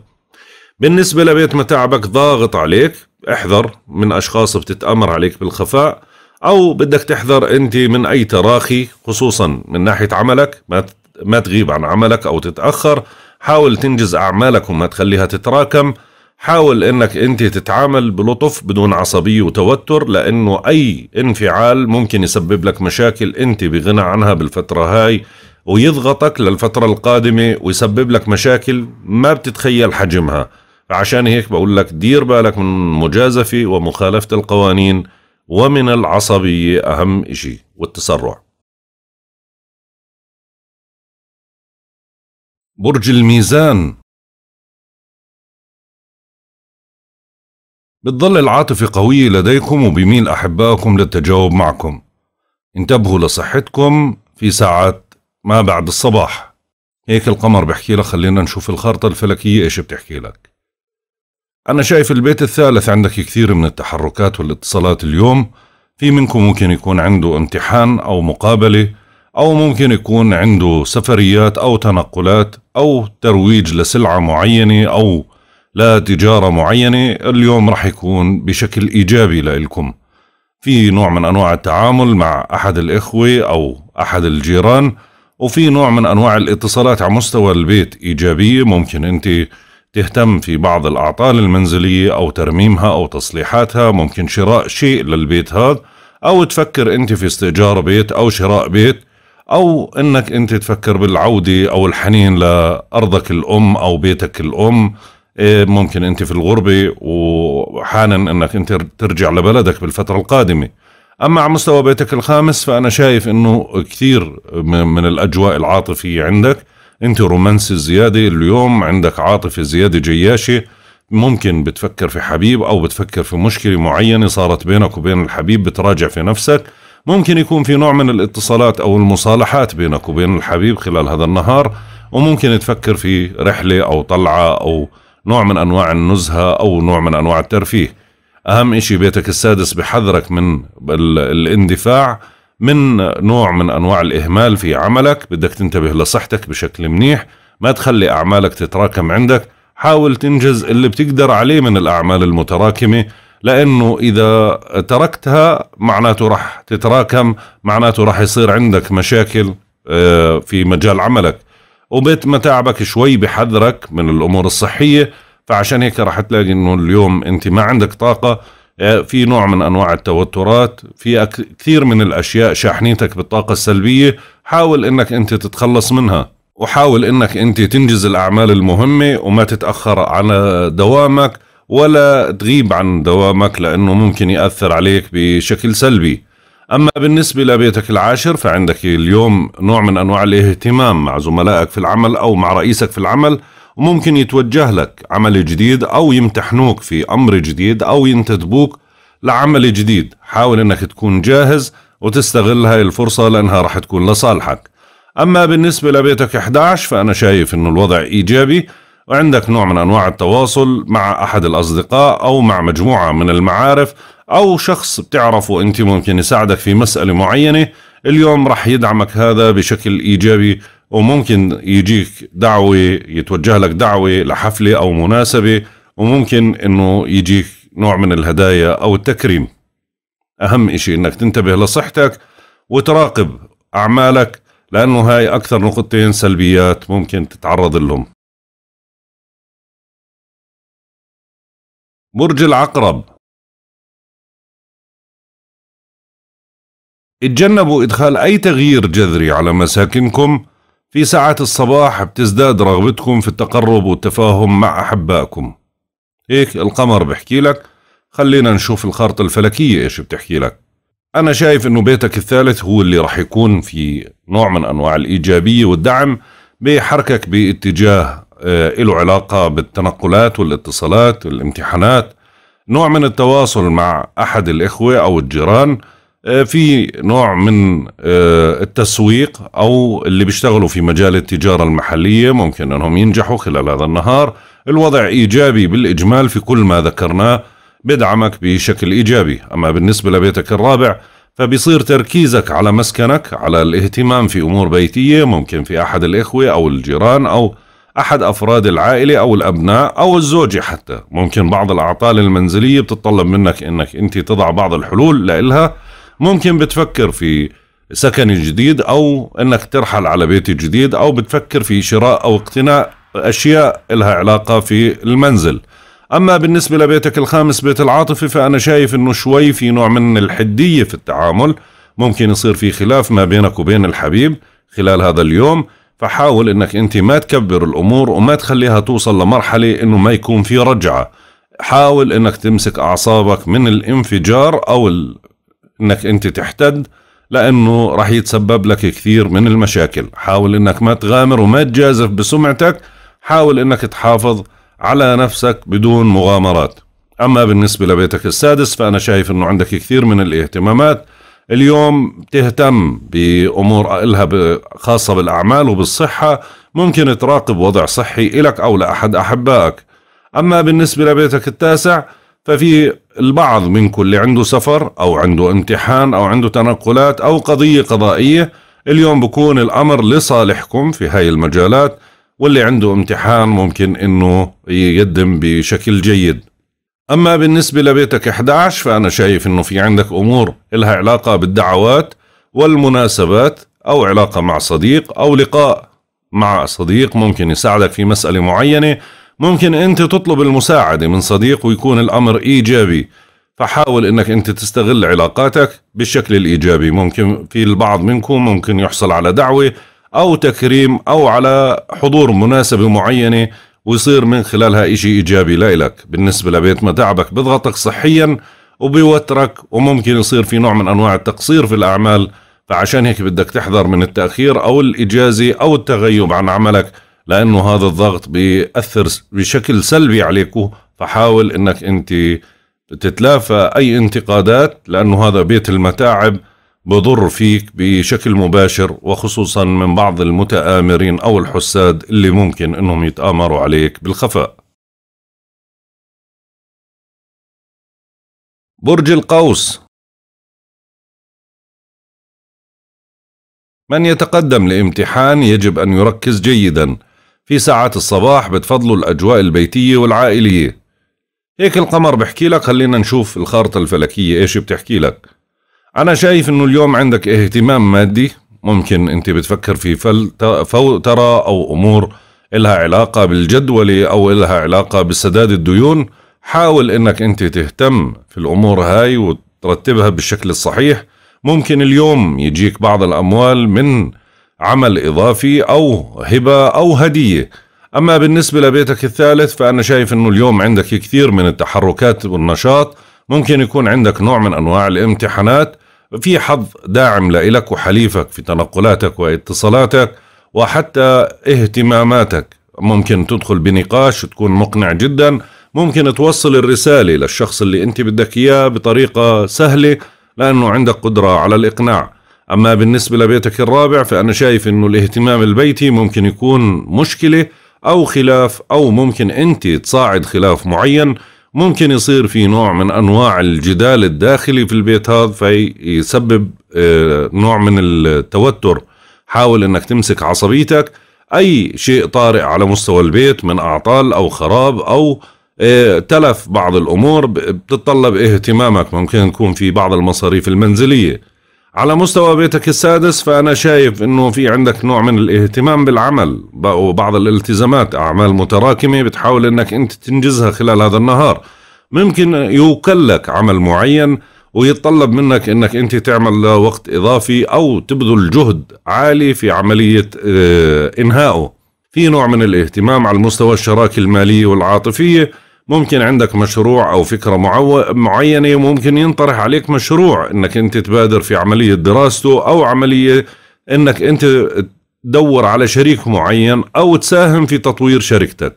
بالنسبه لبيت متاعبك ضاغط عليك احذر من اشخاص بتتامر عليك بالخفاء او بدك تحذر انت من اي تراخي خصوصا من ناحيه عملك ما ما تغيب عن عملك او تتاخر حاول تنجز اعمالك وما تخليها تتراكم حاول انك انت تتعامل بلطف بدون عصبيه وتوتر لانه اي انفعال ممكن يسبب لك مشاكل انت بغنى عنها بالفتره هاي ويضغطك للفتره القادمه ويسبب لك مشاكل ما بتتخيل حجمها عشان هيك بقول لك دير بالك من مجازفه ومخالفه القوانين ومن العصبية أهم إشي والتسرع برج الميزان بتظل العاطفة قوية لديكم وبميل أحبائكم للتجاوب معكم انتبهوا لصحتكم في ساعات ما بعد الصباح هيك القمر بحكي لك خلينا نشوف الخارطة الفلكية ايش بتحكي لك أنا شايف البيت الثالث عندك كثير من التحركات والاتصالات اليوم في منكم ممكن يكون عنده امتحان أو مقابلة أو ممكن يكون عنده سفريات أو تنقلات أو ترويج لسلعة معينة أو لتجارة معينة اليوم رح يكون بشكل إيجابي لإلكم في نوع من أنواع التعامل مع أحد الإخوة أو أحد الجيران وفي نوع من أنواع الاتصالات على مستوى البيت إيجابية ممكن أنت تهتم في بعض الأعطال المنزلية أو ترميمها أو تصليحاتها ممكن شراء شيء للبيت هذا أو تفكر أنت في استئجار بيت أو شراء بيت أو أنك أنت تفكر بالعودة أو الحنين لأرضك الأم أو بيتك الأم إيه، ممكن أنت في الغربة وحانا أنك أنت ترجع لبلدك بالفترة القادمة أما على مستوى بيتك الخامس فأنا شايف أنه كثير من الأجواء العاطفية عندك انت رومانسي زياده اليوم عندك عاطفه زياده جياشه ممكن بتفكر في حبيب او بتفكر في مشكله معينه صارت بينك وبين الحبيب بتراجع في نفسك ممكن يكون في نوع من الاتصالات او المصالحات بينك وبين الحبيب خلال هذا النهار وممكن تفكر في رحله او طلعه او نوع من انواع النزهه او نوع من انواع الترفيه اهم اشي بيتك السادس بحذرك من الاندفاع من نوع من أنواع الإهمال في عملك بدك تنتبه لصحتك بشكل منيح ما تخلي أعمالك تتراكم عندك حاول تنجز اللي بتقدر عليه من الأعمال المتراكمة لأنه إذا تركتها معناته رح تتراكم معناته رح يصير عندك مشاكل آه، في مجال عملك وبيت متاعبك شوي بحذرك من الأمور الصحية فعشان هيك رح تلاقي إنه اليوم أنت ما عندك طاقة آه، في نوع من انواع التوترات في كثير من الاشياء شاحنيتك بالطاقه السلبيه حاول انك انت تتخلص منها وحاول انك انت تنجز الاعمال المهمه وما تتاخر على دوامك ولا تغيب عن دوامك لانه ممكن ياثر عليك بشكل سلبي اما بالنسبه لبيتك العاشر فعندك اليوم نوع من انواع الاهتمام مع زملائك في العمل او مع رئيسك في العمل وممكن يتوجه لك عمل جديد أو يمتحنوك في أمر جديد أو ينتدبوك لعمل جديد حاول أنك تكون جاهز وتستغل هاي الفرصة لأنها راح تكون لصالحك أما بالنسبة لبيتك 11 فأنا شايف أنه الوضع إيجابي وعندك نوع من أنواع التواصل مع أحد الأصدقاء أو مع مجموعة من المعارف أو شخص بتعرفه أنت ممكن يساعدك في مسألة معينة اليوم راح يدعمك هذا بشكل إيجابي وممكن يجيك دعوة يتوجه لك دعوة لحفلة أو مناسبة وممكن أنه يجيك نوع من الهدايا أو التكريم أهم إشي أنك تنتبه لصحتك وتراقب أعمالك لأنه هاي أكثر نقطتين سلبيات ممكن تتعرض لهم برج العقرب اتجنبوا إدخال أي تغيير جذري على مساكنكم في ساعات الصباح بتزداد رغبتكم في التقرب والتفاهم مع أحبائكم هيك القمر بحكي لك خلينا نشوف الخارطة الفلكية إيش بتحكي لك أنا شايف إنه بيتك الثالث هو اللي رح يكون في نوع من أنواع الإيجابية والدعم بيحركك باتجاه آه، له علاقة بالتنقلات والاتصالات والامتحانات نوع من التواصل مع أحد الإخوة أو الجيران آه، في نوع من آه، التسويق او اللي بيشتغلوا في مجال التجاره المحليه ممكن انهم ينجحوا خلال هذا النهار، الوضع ايجابي بالاجمال في كل ما ذكرناه بدعمك بشكل ايجابي، اما بالنسبه لبيتك الرابع فبيصير تركيزك على مسكنك على الاهتمام في امور بيتيه ممكن في احد الاخوه او الجيران او احد افراد العائله او الابناء او الزوجه حتى، ممكن بعض الاعطال المنزليه بتتطلب منك انك انت تضع بعض الحلول لها ممكن بتفكر في سكن جديد او انك ترحل على بيت جديد او بتفكر في شراء او اقتناء اشياء لها علاقه في المنزل اما بالنسبه لبيتك الخامس بيت العاطفه فانا شايف انه شوي في نوع من الحديه في التعامل ممكن يصير في خلاف ما بينك وبين الحبيب خلال هذا اليوم فحاول انك انت ما تكبر الامور وما تخليها توصل لمرحله انه ما يكون في رجعه حاول انك تمسك اعصابك من الانفجار او انك انت تحتد لانه راح يتسبب لك كثير من المشاكل حاول انك ما تغامر وما تجازف بسمعتك حاول انك تحافظ على نفسك بدون مغامرات اما بالنسبه لبيتك السادس فانا شايف انه عندك كثير من الاهتمامات اليوم تهتم بامور لها خاصه بالاعمال وبالصحه ممكن تراقب وضع صحي لك او لاحد احبائك اما بالنسبه لبيتك التاسع ففي البعض منكم اللي عنده سفر أو عنده امتحان أو عنده تنقلات أو قضية قضائية اليوم بكون الأمر لصالحكم في هاي المجالات واللي عنده امتحان ممكن انه يقدم بشكل جيد اما بالنسبة لبيتك 11 فانا شايف انه في عندك امور لها علاقة بالدعوات والمناسبات او علاقة مع صديق او لقاء مع صديق ممكن يساعدك في مسألة معينة ممكن أنت تطلب المساعدة من صديق ويكون الأمر إيجابي فحاول أنك أنت تستغل علاقاتك بالشكل الإيجابي ممكن في البعض منكم ممكن يحصل على دعوة أو تكريم أو على حضور مناسبة معينة ويصير من خلالها إشي إيجابي لإلك بالنسبة لبيت متاعبك بضغطك صحيا وبيوترك وممكن يصير في نوع من أنواع التقصير في الأعمال فعشان هيك بدك تحذر من التأخير أو الإجازة أو التغيب عن عملك لانه هذا الضغط بياثر بشكل سلبي عليك فحاول انك انت تتلافى اي انتقادات لانه هذا بيت المتاعب بضر فيك بشكل مباشر وخصوصا من بعض المتآمرين او الحساد اللي ممكن انهم يتآمروا عليك بالخفاء. برج القوس من يتقدم لامتحان يجب ان يركز جيدا في ساعات الصباح بتفضلوا الأجواء البيتية والعائلية هيك القمر بحكي لك خلينا نشوف الخارطة الفلكية إيش بتحكي لك أنا شايف إنه اليوم عندك اهتمام مادي ممكن أنت بتفكر في فوترة أو أمور إلها علاقة بالجدولة أو إلها علاقة بسداد الديون حاول إنك أنت تهتم في الأمور هاي وترتبها بالشكل الصحيح ممكن اليوم يجيك بعض الأموال من عمل إضافي أو هبة أو هدية أما بالنسبة لبيتك الثالث فأنا شايف أنه اليوم عندك كثير من التحركات والنشاط ممكن يكون عندك نوع من أنواع الامتحانات في حظ داعم لإلك وحليفك في تنقلاتك واتصالاتك وحتى اهتماماتك ممكن تدخل بنقاش تكون مقنع جدا ممكن توصل الرسالة للشخص اللي أنت بدك إياه بطريقة سهلة لأنه عندك قدرة على الإقناع أما بالنسبة لبيتك الرابع فأنا شايف أنه الاهتمام البيتي ممكن يكون مشكلة أو خلاف أو ممكن أنت تصاعد خلاف معين ممكن يصير في نوع من أنواع الجدال الداخلي في البيت هذا فيسبب آه، نوع من التوتر حاول أنك تمسك عصبيتك أي شيء طارئ على مستوى البيت من أعطال أو خراب أو آه، تلف بعض الأمور بتتطلب اهتمامك ممكن يكون في بعض المصاريف المنزلية على مستوى بيتك السادس فأنا شايف أنه في عندك نوع من الاهتمام بالعمل وبعض الالتزامات أعمال متراكمة بتحاول أنك أنت تنجزها خلال هذا النهار ممكن يوكل لك عمل معين ويتطلب منك أنك أنت تعمل وقت إضافي أو تبذل جهد عالي في عملية آه، إنهائه في نوع من الاهتمام على المستوى الشراكة المالية والعاطفية ممكن عندك مشروع او فكره معو... معينه ممكن ينطرح عليك مشروع انك انت تبادر في عمليه دراسته او عمليه انك انت تدور على شريك معين او تساهم في تطوير شركتك.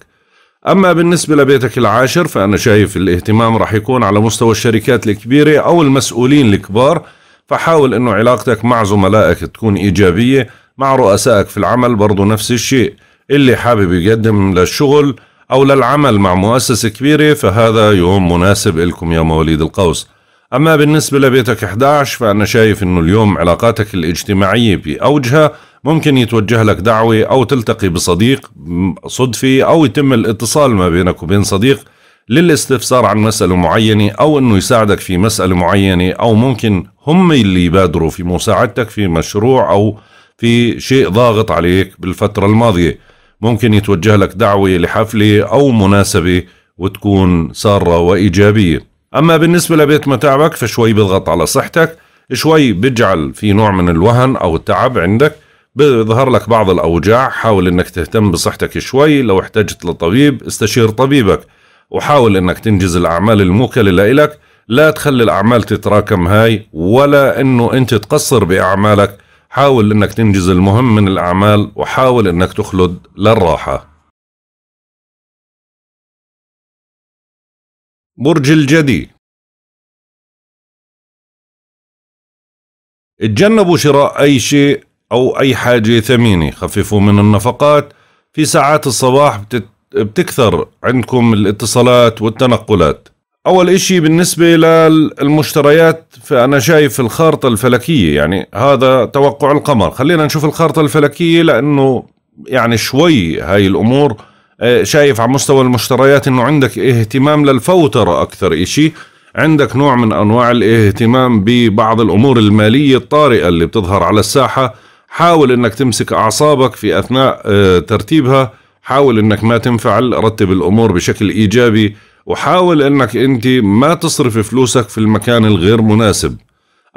اما بالنسبه لبيتك العاشر فانا شايف الاهتمام راح يكون على مستوى الشركات الكبيره او المسؤولين الكبار فحاول انه علاقتك مع زملائك تكون ايجابيه مع رؤسائك في العمل برضه نفس الشيء اللي حابب يقدم للشغل أو للعمل مع مؤسسة كبيرة فهذا يوم مناسب لكم يا مواليد القوس أما بالنسبة لبيتك 11 فأنا شايف أنه اليوم علاقاتك الاجتماعية بأوجها ممكن يتوجه لك دعوة أو تلتقي بصديق صدفي أو يتم الاتصال ما بينك وبين صديق للاستفسار عن مسألة معينة أو أنه يساعدك في مسألة معينة أو ممكن هم اللي يبادروا في مساعدتك في مشروع أو في شيء ضاغط عليك بالفترة الماضية ممكن يتوجه لك دعوة لحفلة أو مناسبة وتكون سارة وإيجابية أما بالنسبة لبيت متاعبك فشوي بضغط على صحتك شوي بجعل في نوع من الوهن أو التعب عندك بيظهر لك بعض الأوجاع حاول أنك تهتم بصحتك شوي لو احتجت لطبيب استشير طبيبك وحاول أنك تنجز الأعمال الموكلة لإلك لا تخلي الأعمال تتراكم هاي ولا أنه أنت تقصر بأعمالك حاول انك تنجز المهم من الاعمال وحاول انك تخلد للراحه برج الجدي اتجنبوا شراء أي شيء أو أي حاجة ثمينة خففوا من النفقات في ساعات الصباح بتكثر عندكم الاتصالات والتنقلات اول اشي بالنسبة للمشتريات فانا شايف الخارطة الفلكية يعني هذا توقع القمر خلينا نشوف الخارطة الفلكية لانه يعني شوي هاي الامور آه، شايف على مستوى المشتريات انه عندك اهتمام للفوترة اكثر اشي عندك نوع من انواع الاهتمام ببعض الامور المالية الطارئة اللي بتظهر على الساحة حاول انك تمسك اعصابك في اثناء آه، ترتيبها حاول انك ما تنفعل رتب الامور بشكل ايجابي وحاول انك انت ما تصرف فلوسك في المكان الغير مناسب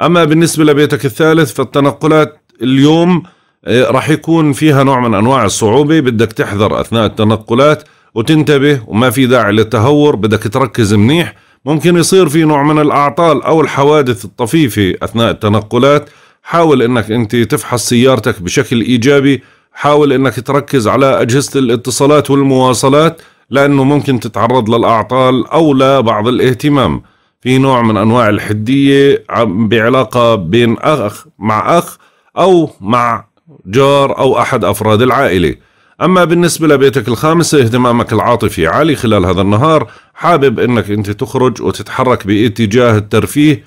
اما بالنسبة لبيتك الثالث فالتنقلات اليوم آه، رح يكون فيها نوع من انواع الصعوبة بدك تحذر اثناء التنقلات وتنتبه وما في داعي للتهور بدك تركز منيح ممكن يصير في نوع من الاعطال او الحوادث الطفيفة اثناء التنقلات حاول انك انت تفحص سيارتك بشكل ايجابي حاول انك تركز على اجهزة الاتصالات والمواصلات لأنه ممكن تتعرض للأعطال أو لبعض الاهتمام في نوع من أنواع الحدية بعلاقة بين أخ مع أخ أو مع جار أو أحد أفراد العائلة أما بالنسبة لبيتك الخامس اهتمامك العاطفي عالي خلال هذا النهار حابب أنك أنت تخرج وتتحرك باتجاه الترفيه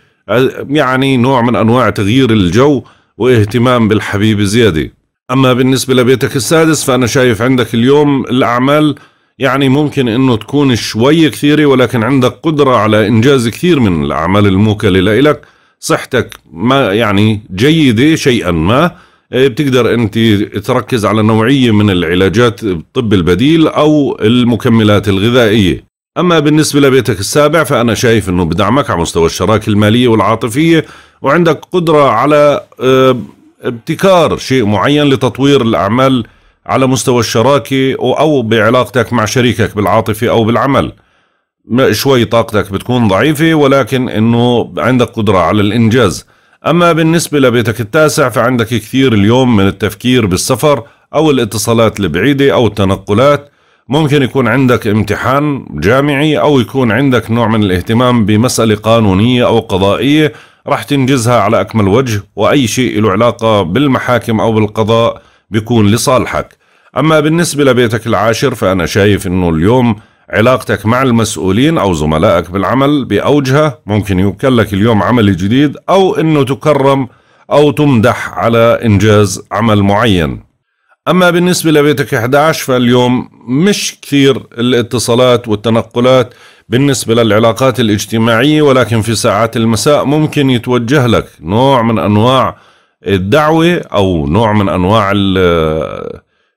يعني نوع من أنواع تغيير الجو واهتمام بالحبيب زيادة أما بالنسبة لبيتك السادس فأنا شايف عندك اليوم الأعمال يعني ممكن انه تكون شوي كثيره ولكن عندك قدره على انجاز كثير من الاعمال الموكله لك صحتك ما يعني جيده شيئا ما إيه، بتقدر انت تركز على نوعيه من العلاجات الطب البديل او المكملات الغذائيه اما بالنسبه لبيتك السابع فانا شايف انه بدعمك على مستوى الشراكه الماليه والعاطفيه وعندك قدره على إيه، ابتكار شيء معين لتطوير الاعمال على مستوى الشراكة أو بعلاقتك مع شريكك بالعاطفة أو بالعمل شوي طاقتك بتكون ضعيفة ولكن أنه عندك قدرة على الإنجاز أما بالنسبة لبيتك التاسع فعندك كثير اليوم من التفكير بالسفر أو الاتصالات البعيدة أو التنقلات ممكن يكون عندك امتحان جامعي أو يكون عندك نوع من الاهتمام بمسألة قانونية أو قضائية راح تنجزها على أكمل وجه وأي شيء له علاقة بالمحاكم أو بالقضاء بيكون لصالحك أما بالنسبة لبيتك العاشر فأنا شايف أنه اليوم علاقتك مع المسؤولين أو زملائك بالعمل بأوجهة ممكن يوكل لك اليوم عمل جديد أو أنه تكرم أو تمدح على إنجاز عمل معين أما بالنسبة لبيتك 11 فاليوم مش كثير الاتصالات والتنقلات بالنسبة للعلاقات الاجتماعية ولكن في ساعات المساء ممكن يتوجه لك نوع من أنواع الدعوة أو نوع من أنواع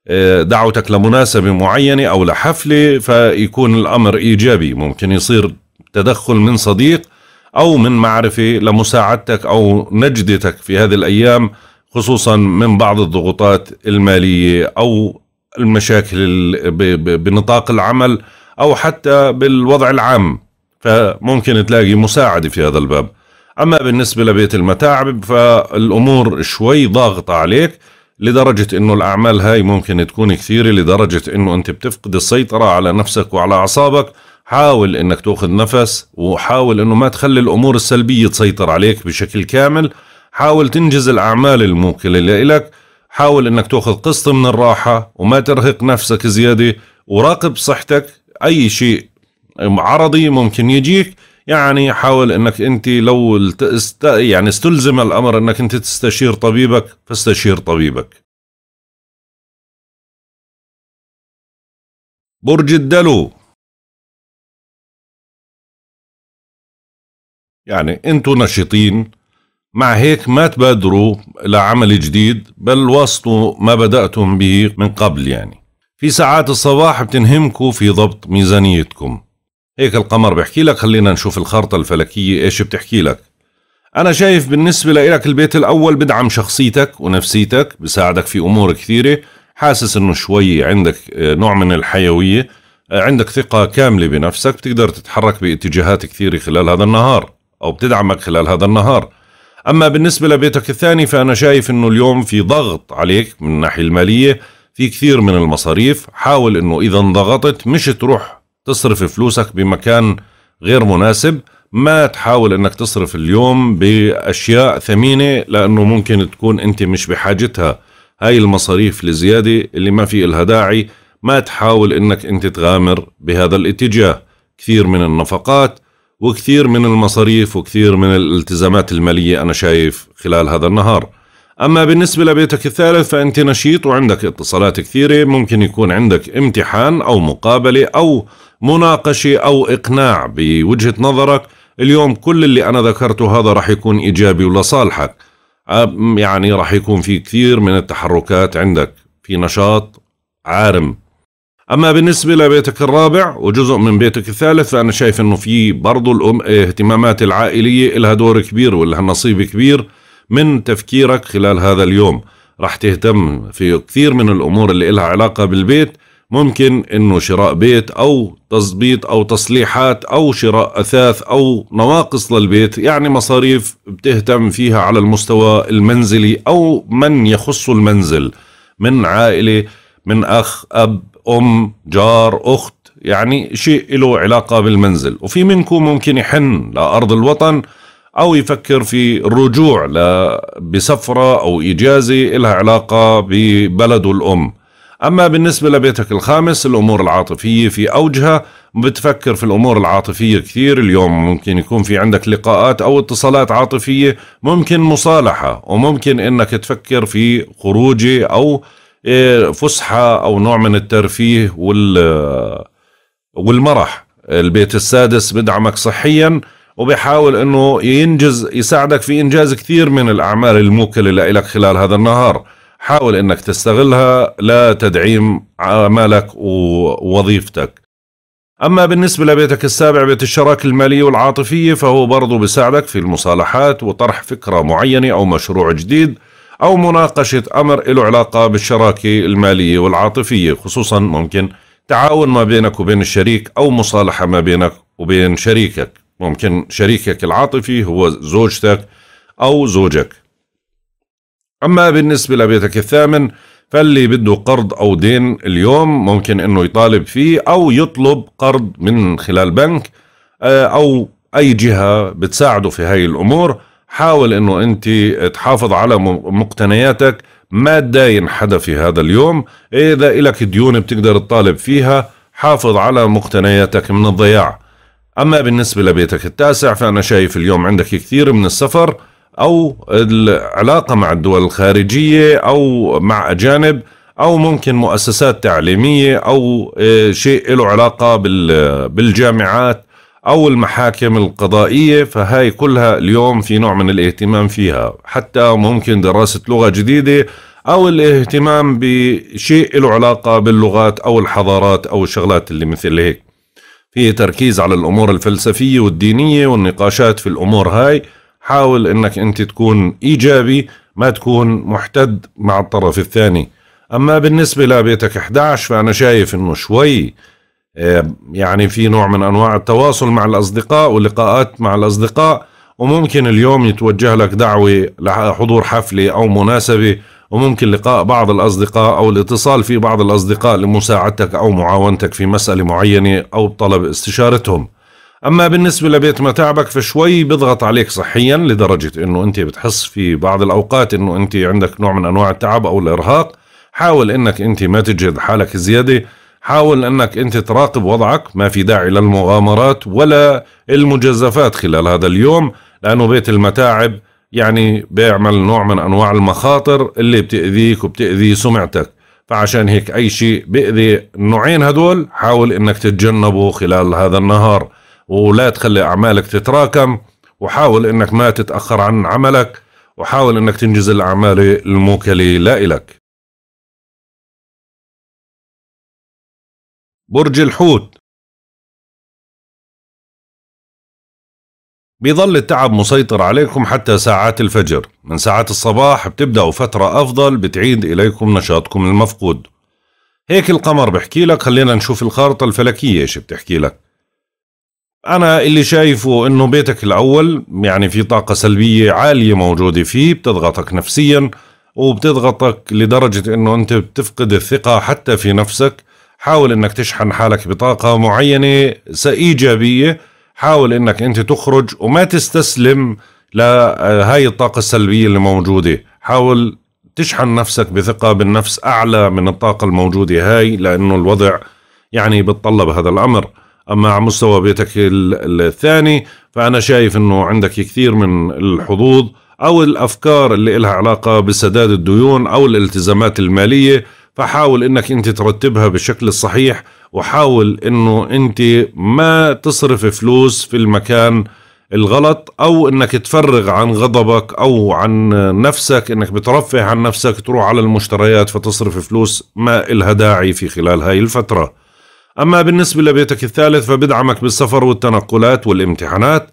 آه، دعوتك لمناسبة معينة أو لحفلة فيكون الأمر إيجابي ممكن يصير تدخل من صديق أو من معرفة لمساعدتك أو نجدتك في هذه الأيام خصوصا من بعض الضغوطات المالية أو المشاكل بنطاق العمل أو حتى بالوضع العام فممكن تلاقي مساعدة في هذا الباب أما بالنسبة لبيت المتاعب فالأمور شوي ضاغطة عليك لدرجة انه الاعمال هاي ممكن تكون كثيرة لدرجة انه انت بتفقد السيطرة على نفسك وعلى اعصابك حاول انك تاخذ نفس وحاول انه ما تخلي الامور السلبية تسيطر عليك بشكل كامل حاول تنجز الاعمال الموكلة لإلك حاول انك تاخذ قسط من الراحة وما ترهق نفسك زيادة وراقب صحتك اي شيء عرضي ممكن يجيك يعني حاول انك انت لو التست يعني استلزم الامر انك انت تستشير طبيبك فاستشير طبيبك برج الدلو يعني انتو نشيطين مع هيك ما تبادروا لعمل جديد بل واسطوا ما بدأتم به من قبل يعني في ساعات الصباح بتنهمكوا في ضبط ميزانيتكم هيك القمر بحكي لك خلينا نشوف الخارطة الفلكية ايش بتحكي لك أنا شايف بالنسبة لإلك البيت الأول بدعم شخصيتك ونفسيتك بساعدك في أمور كثيرة حاسس إنه شوي عندك آه، نوع من الحيوية آه، عندك ثقة كاملة بنفسك بتقدر تتحرك باتجاهات كثيرة خلال هذا النهار أو بتدعمك خلال هذا النهار أما بالنسبة لبيتك الثاني فأنا شايف إنه اليوم في ضغط عليك من الناحية المالية في كثير من المصاريف حاول إنه إذا انضغطت مش تروح تصرف فلوسك بمكان غير مناسب ما تحاول انك تصرف اليوم باشياء ثمينه لانه ممكن تكون انت مش بحاجتها هاي المصاريف الزياده اللي ما في الها داعي ما تحاول انك انت تغامر بهذا الاتجاه كثير من النفقات وكثير من المصاريف وكثير من الالتزامات الماليه انا شايف خلال هذا النهار اما بالنسبه لبيتك الثالث فانت نشيط وعندك اتصالات كثيره ممكن يكون عندك امتحان او مقابله او مناقشة أو إقناع بوجهة نظرك اليوم كل اللي أنا ذكرته هذا رح يكون إيجابي ولصالحك يعني رح يكون في كثير من التحركات عندك في نشاط عارم أما بالنسبة لبيتك الرابع وجزء من بيتك الثالث فأنا شايف أنه في برضو الاهتمامات العائلية لها دور كبير ولها نصيب كبير من تفكيرك خلال هذا اليوم رح تهتم في كثير من الأمور اللي لها علاقة بالبيت ممكن انه شراء بيت او تظبيط او تصليحات او شراء اثاث او نواقص للبيت يعني مصاريف بتهتم فيها على المستوى المنزلي او من يخص المنزل من عائلة من اخ اب ام جار اخت يعني شيء له علاقة بالمنزل وفي منكم ممكن يحن لارض الوطن او يفكر في الرجوع بسفرة او اجازة لها علاقة ببلده الام أما بالنسبة لبيتك الخامس الأمور العاطفية في أوجها بتفكر في الأمور العاطفية كثير اليوم ممكن يكون في عندك لقاءات أو اتصالات عاطفية ممكن مصالحة وممكن أنك تفكر في خروجي أو إيه، فسحة أو نوع من الترفيه وال والمرح البيت السادس بدعمك صحياً وبيحاول انه ينجز يساعدك في انجاز كثير من الاعمال الموكله لك خلال هذا النهار حاول انك تستغلها لتدعيم اعمالك ووظيفتك اما بالنسبه لبيتك السابع بيت الشراكه الماليه والعاطفيه فهو برضه بيساعدك في المصالحات وطرح فكره معينه او مشروع جديد او مناقشه امر له علاقه بالشراكه الماليه والعاطفيه خصوصا ممكن تعاون ما بينك وبين الشريك او مصالحه ما بينك وبين شريكك ممكن شريكك العاطفي هو زوجتك او زوجك أما بالنسبة لبيتك الثامن فاللي بده قرض أو دين اليوم ممكن أنه يطالب فيه أو يطلب قرض من خلال بنك آه، أو أي جهة بتساعده في هاي الأمور حاول أنه أنت تحافظ على مقتنياتك ما تداين حدا في هذا اليوم إذا إلك ديون بتقدر تطالب فيها حافظ على مقتنياتك من الضياع أما بالنسبة لبيتك التاسع فأنا شايف اليوم عندك كثير من السفر او العلاقه مع الدول الخارجيه او مع اجانب او ممكن مؤسسات تعليميه او آه، شيء له علاقه بالجامعات او المحاكم القضائيه فهاي كلها اليوم في نوع من الاهتمام فيها حتى ممكن دراسه لغه جديده او الاهتمام بشيء له علاقه باللغات او الحضارات او الشغلات اللي مثل هيك في تركيز على الامور الفلسفيه والدينيه والنقاشات في الامور هاي حاول انك انت تكون ايجابي ما تكون محتد مع الطرف الثاني اما بالنسبه لبيتك 11 فانا شايف انه شوي يعني في نوع من انواع التواصل مع الاصدقاء ولقاءات مع الاصدقاء وممكن اليوم يتوجه لك دعوه لحضور حفله او مناسبه وممكن لقاء بعض الاصدقاء او الاتصال في بعض الاصدقاء لمساعدتك او معاونتك في مساله معينه او طلب استشارتهم اما بالنسبه لبيت متاعبك فشوي بضغط عليك صحيا لدرجه انه انت بتحس في بعض الاوقات انه انت عندك نوع من انواع التعب او الارهاق حاول انك انت ما تجهد حالك زياده حاول انك انت تراقب وضعك ما في داعي للمغامرات ولا المجازفات خلال هذا اليوم لانه بيت المتاعب يعني بيعمل نوع من انواع المخاطر اللي بتاذيك وبتاذي سمعتك فعشان هيك اي شيء بيأذي النوعين هدول حاول انك تتجنبه خلال هذا النهار ولا تخلي أعمالك تتراكم وحاول أنك ما تتأخر عن عملك وحاول أنك تنجز الأعمال الموكلة لا لك برج الحوت بيظل التعب مسيطر عليكم حتى ساعات الفجر من ساعات الصباح بتبدأوا فترة أفضل بتعيد إليكم نشاطكم المفقود هيك القمر بحكي لك خلينا نشوف الخارطة الفلكية ايش بتحكي لك أنا اللي شايفه إنه بيتك الأول يعني في طاقة سلبية عالية موجودة فيه بتضغطك نفسيا وبتضغطك لدرجة إنه أنت بتفقد الثقة حتى في نفسك حاول إنك تشحن حالك بطاقة معينة إيجابية حاول إنك أنت تخرج وما تستسلم لهاي الطاقة السلبية اللي موجودة حاول تشحن نفسك بثقة بالنفس أعلى من الطاقة الموجودة هاي لأنه الوضع يعني بتطلب هذا الأمر أما على مستوى بيتك الثاني فأنا شايف أنه عندك كثير من الحظوظ أو الأفكار اللي إلها علاقة بسداد الديون أو الالتزامات المالية فحاول أنك أنت ترتبها بالشكل الصحيح وحاول أنه أنت ما تصرف فلوس في المكان الغلط او انك تفرغ عن غضبك او عن نفسك انك بترفه عن نفسك تروح على المشتريات فتصرف فلوس ما الها داعي في خلال هاي الفتره أما بالنسبة لبيتك الثالث فبدعمك بالسفر والتنقلات والامتحانات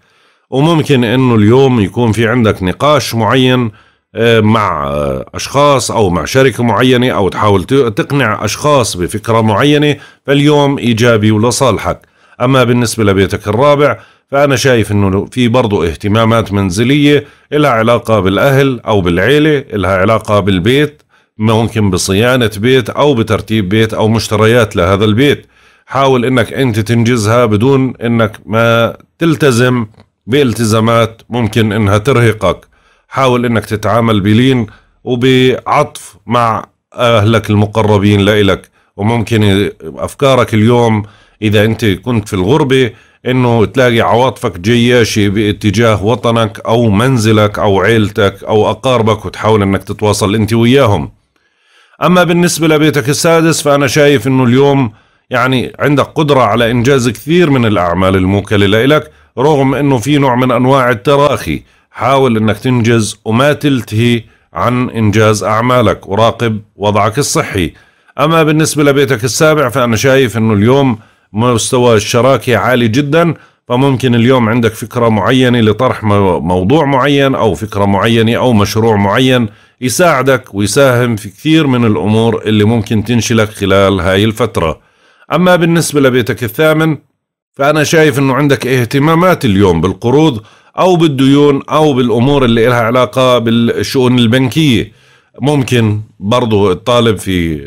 وممكن أنه اليوم يكون في عندك نقاش معين آه، مع آه، أشخاص أو مع شركة معينة أو تحاول تقنع أشخاص بفكرة معينة فاليوم إيجابي ولصالحك أما بالنسبة لبيتك الرابع فأنا شايف أنه في برضو اهتمامات منزلية لها علاقة بالأهل أو بالعيلة لها علاقة بالبيت ممكن بصيانة بيت أو بترتيب بيت أو مشتريات لهذا البيت حاول انك انت تنجزها بدون انك ما تلتزم بالتزامات ممكن انها ترهقك حاول انك تتعامل بلين وبعطف مع اهلك المقربين لإلك وممكن افكارك اليوم اذا انت كنت في الغربه انه تلاقي عواطفك جياشة باتجاه وطنك او منزلك او عيلتك او اقاربك وتحاول انك تتواصل انت وياهم اما بالنسبة لبيتك السادس فانا شايف انه اليوم يعني عندك قدرة على إنجاز كثير من الأعمال الموكلة لإلك رغم أنه في نوع من أنواع التراخي حاول أنك تنجز وما تلتهي عن إنجاز أعمالك وراقب وضعك الصحي أما بالنسبة لبيتك السابع فأنا شايف أنه اليوم مستوى الشراكة عالي جدا فممكن اليوم عندك فكرة معينة لطرح موضوع معين أو فكرة معينة أو مشروع معين يساعدك ويساهم في كثير من الأمور اللي ممكن تنشلك خلال هاي الفترة أما بالنسبة لبيتك الثامن فأنا شايف أنه عندك اهتمامات اليوم بالقروض أو بالديون أو بالأمور اللي إلها علاقة بالشؤون البنكية ممكن برضو الطالب في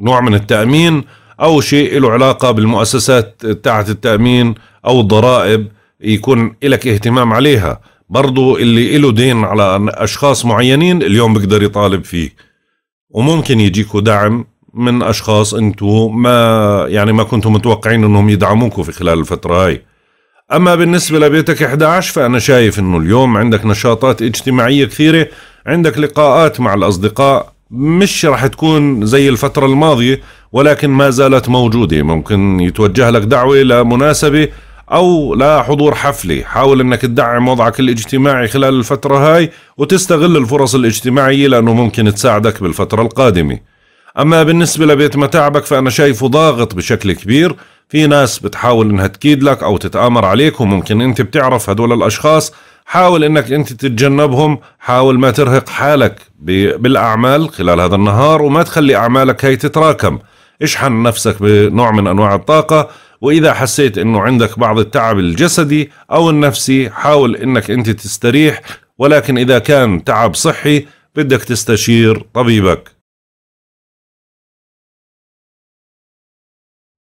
نوع من التأمين أو شيء له علاقة بالمؤسسات تاعت التأمين أو الضرائب يكون لك اهتمام عليها برضو اللي له دين على أشخاص معينين اليوم بقدر يطالب فيه وممكن يجيكوا دعم من اشخاص انتو ما يعني ما كنتم متوقعين انهم يدعموكوا في خلال الفتره هاي اما بالنسبه لبيتك 11 فانا شايف انه اليوم عندك نشاطات اجتماعيه كثيره عندك لقاءات مع الاصدقاء مش راح تكون زي الفترة الماضية ولكن ما زالت موجودة ممكن يتوجه لك دعوة لمناسبة أو لحضور حفلة حاول أنك تدعم وضعك الاجتماعي خلال الفترة هاي وتستغل الفرص الاجتماعية لأنه ممكن تساعدك بالفترة القادمة أما بالنسبة لبيت متاعبك فأنا شايفه ضاغط بشكل كبير في ناس بتحاول إنها تكيد لك أو تتآمر عليك وممكن أنت بتعرف هدول الأشخاص حاول إنك أنت تتجنبهم حاول ما ترهق حالك بالأعمال خلال هذا النهار وما تخلي أعمالك هي تتراكم اشحن نفسك بنوع من أنواع الطاقة وإذا حسيت أنه عندك بعض التعب الجسدي أو النفسي حاول أنك أنت تستريح ولكن إذا كان تعب صحي بدك تستشير طبيبك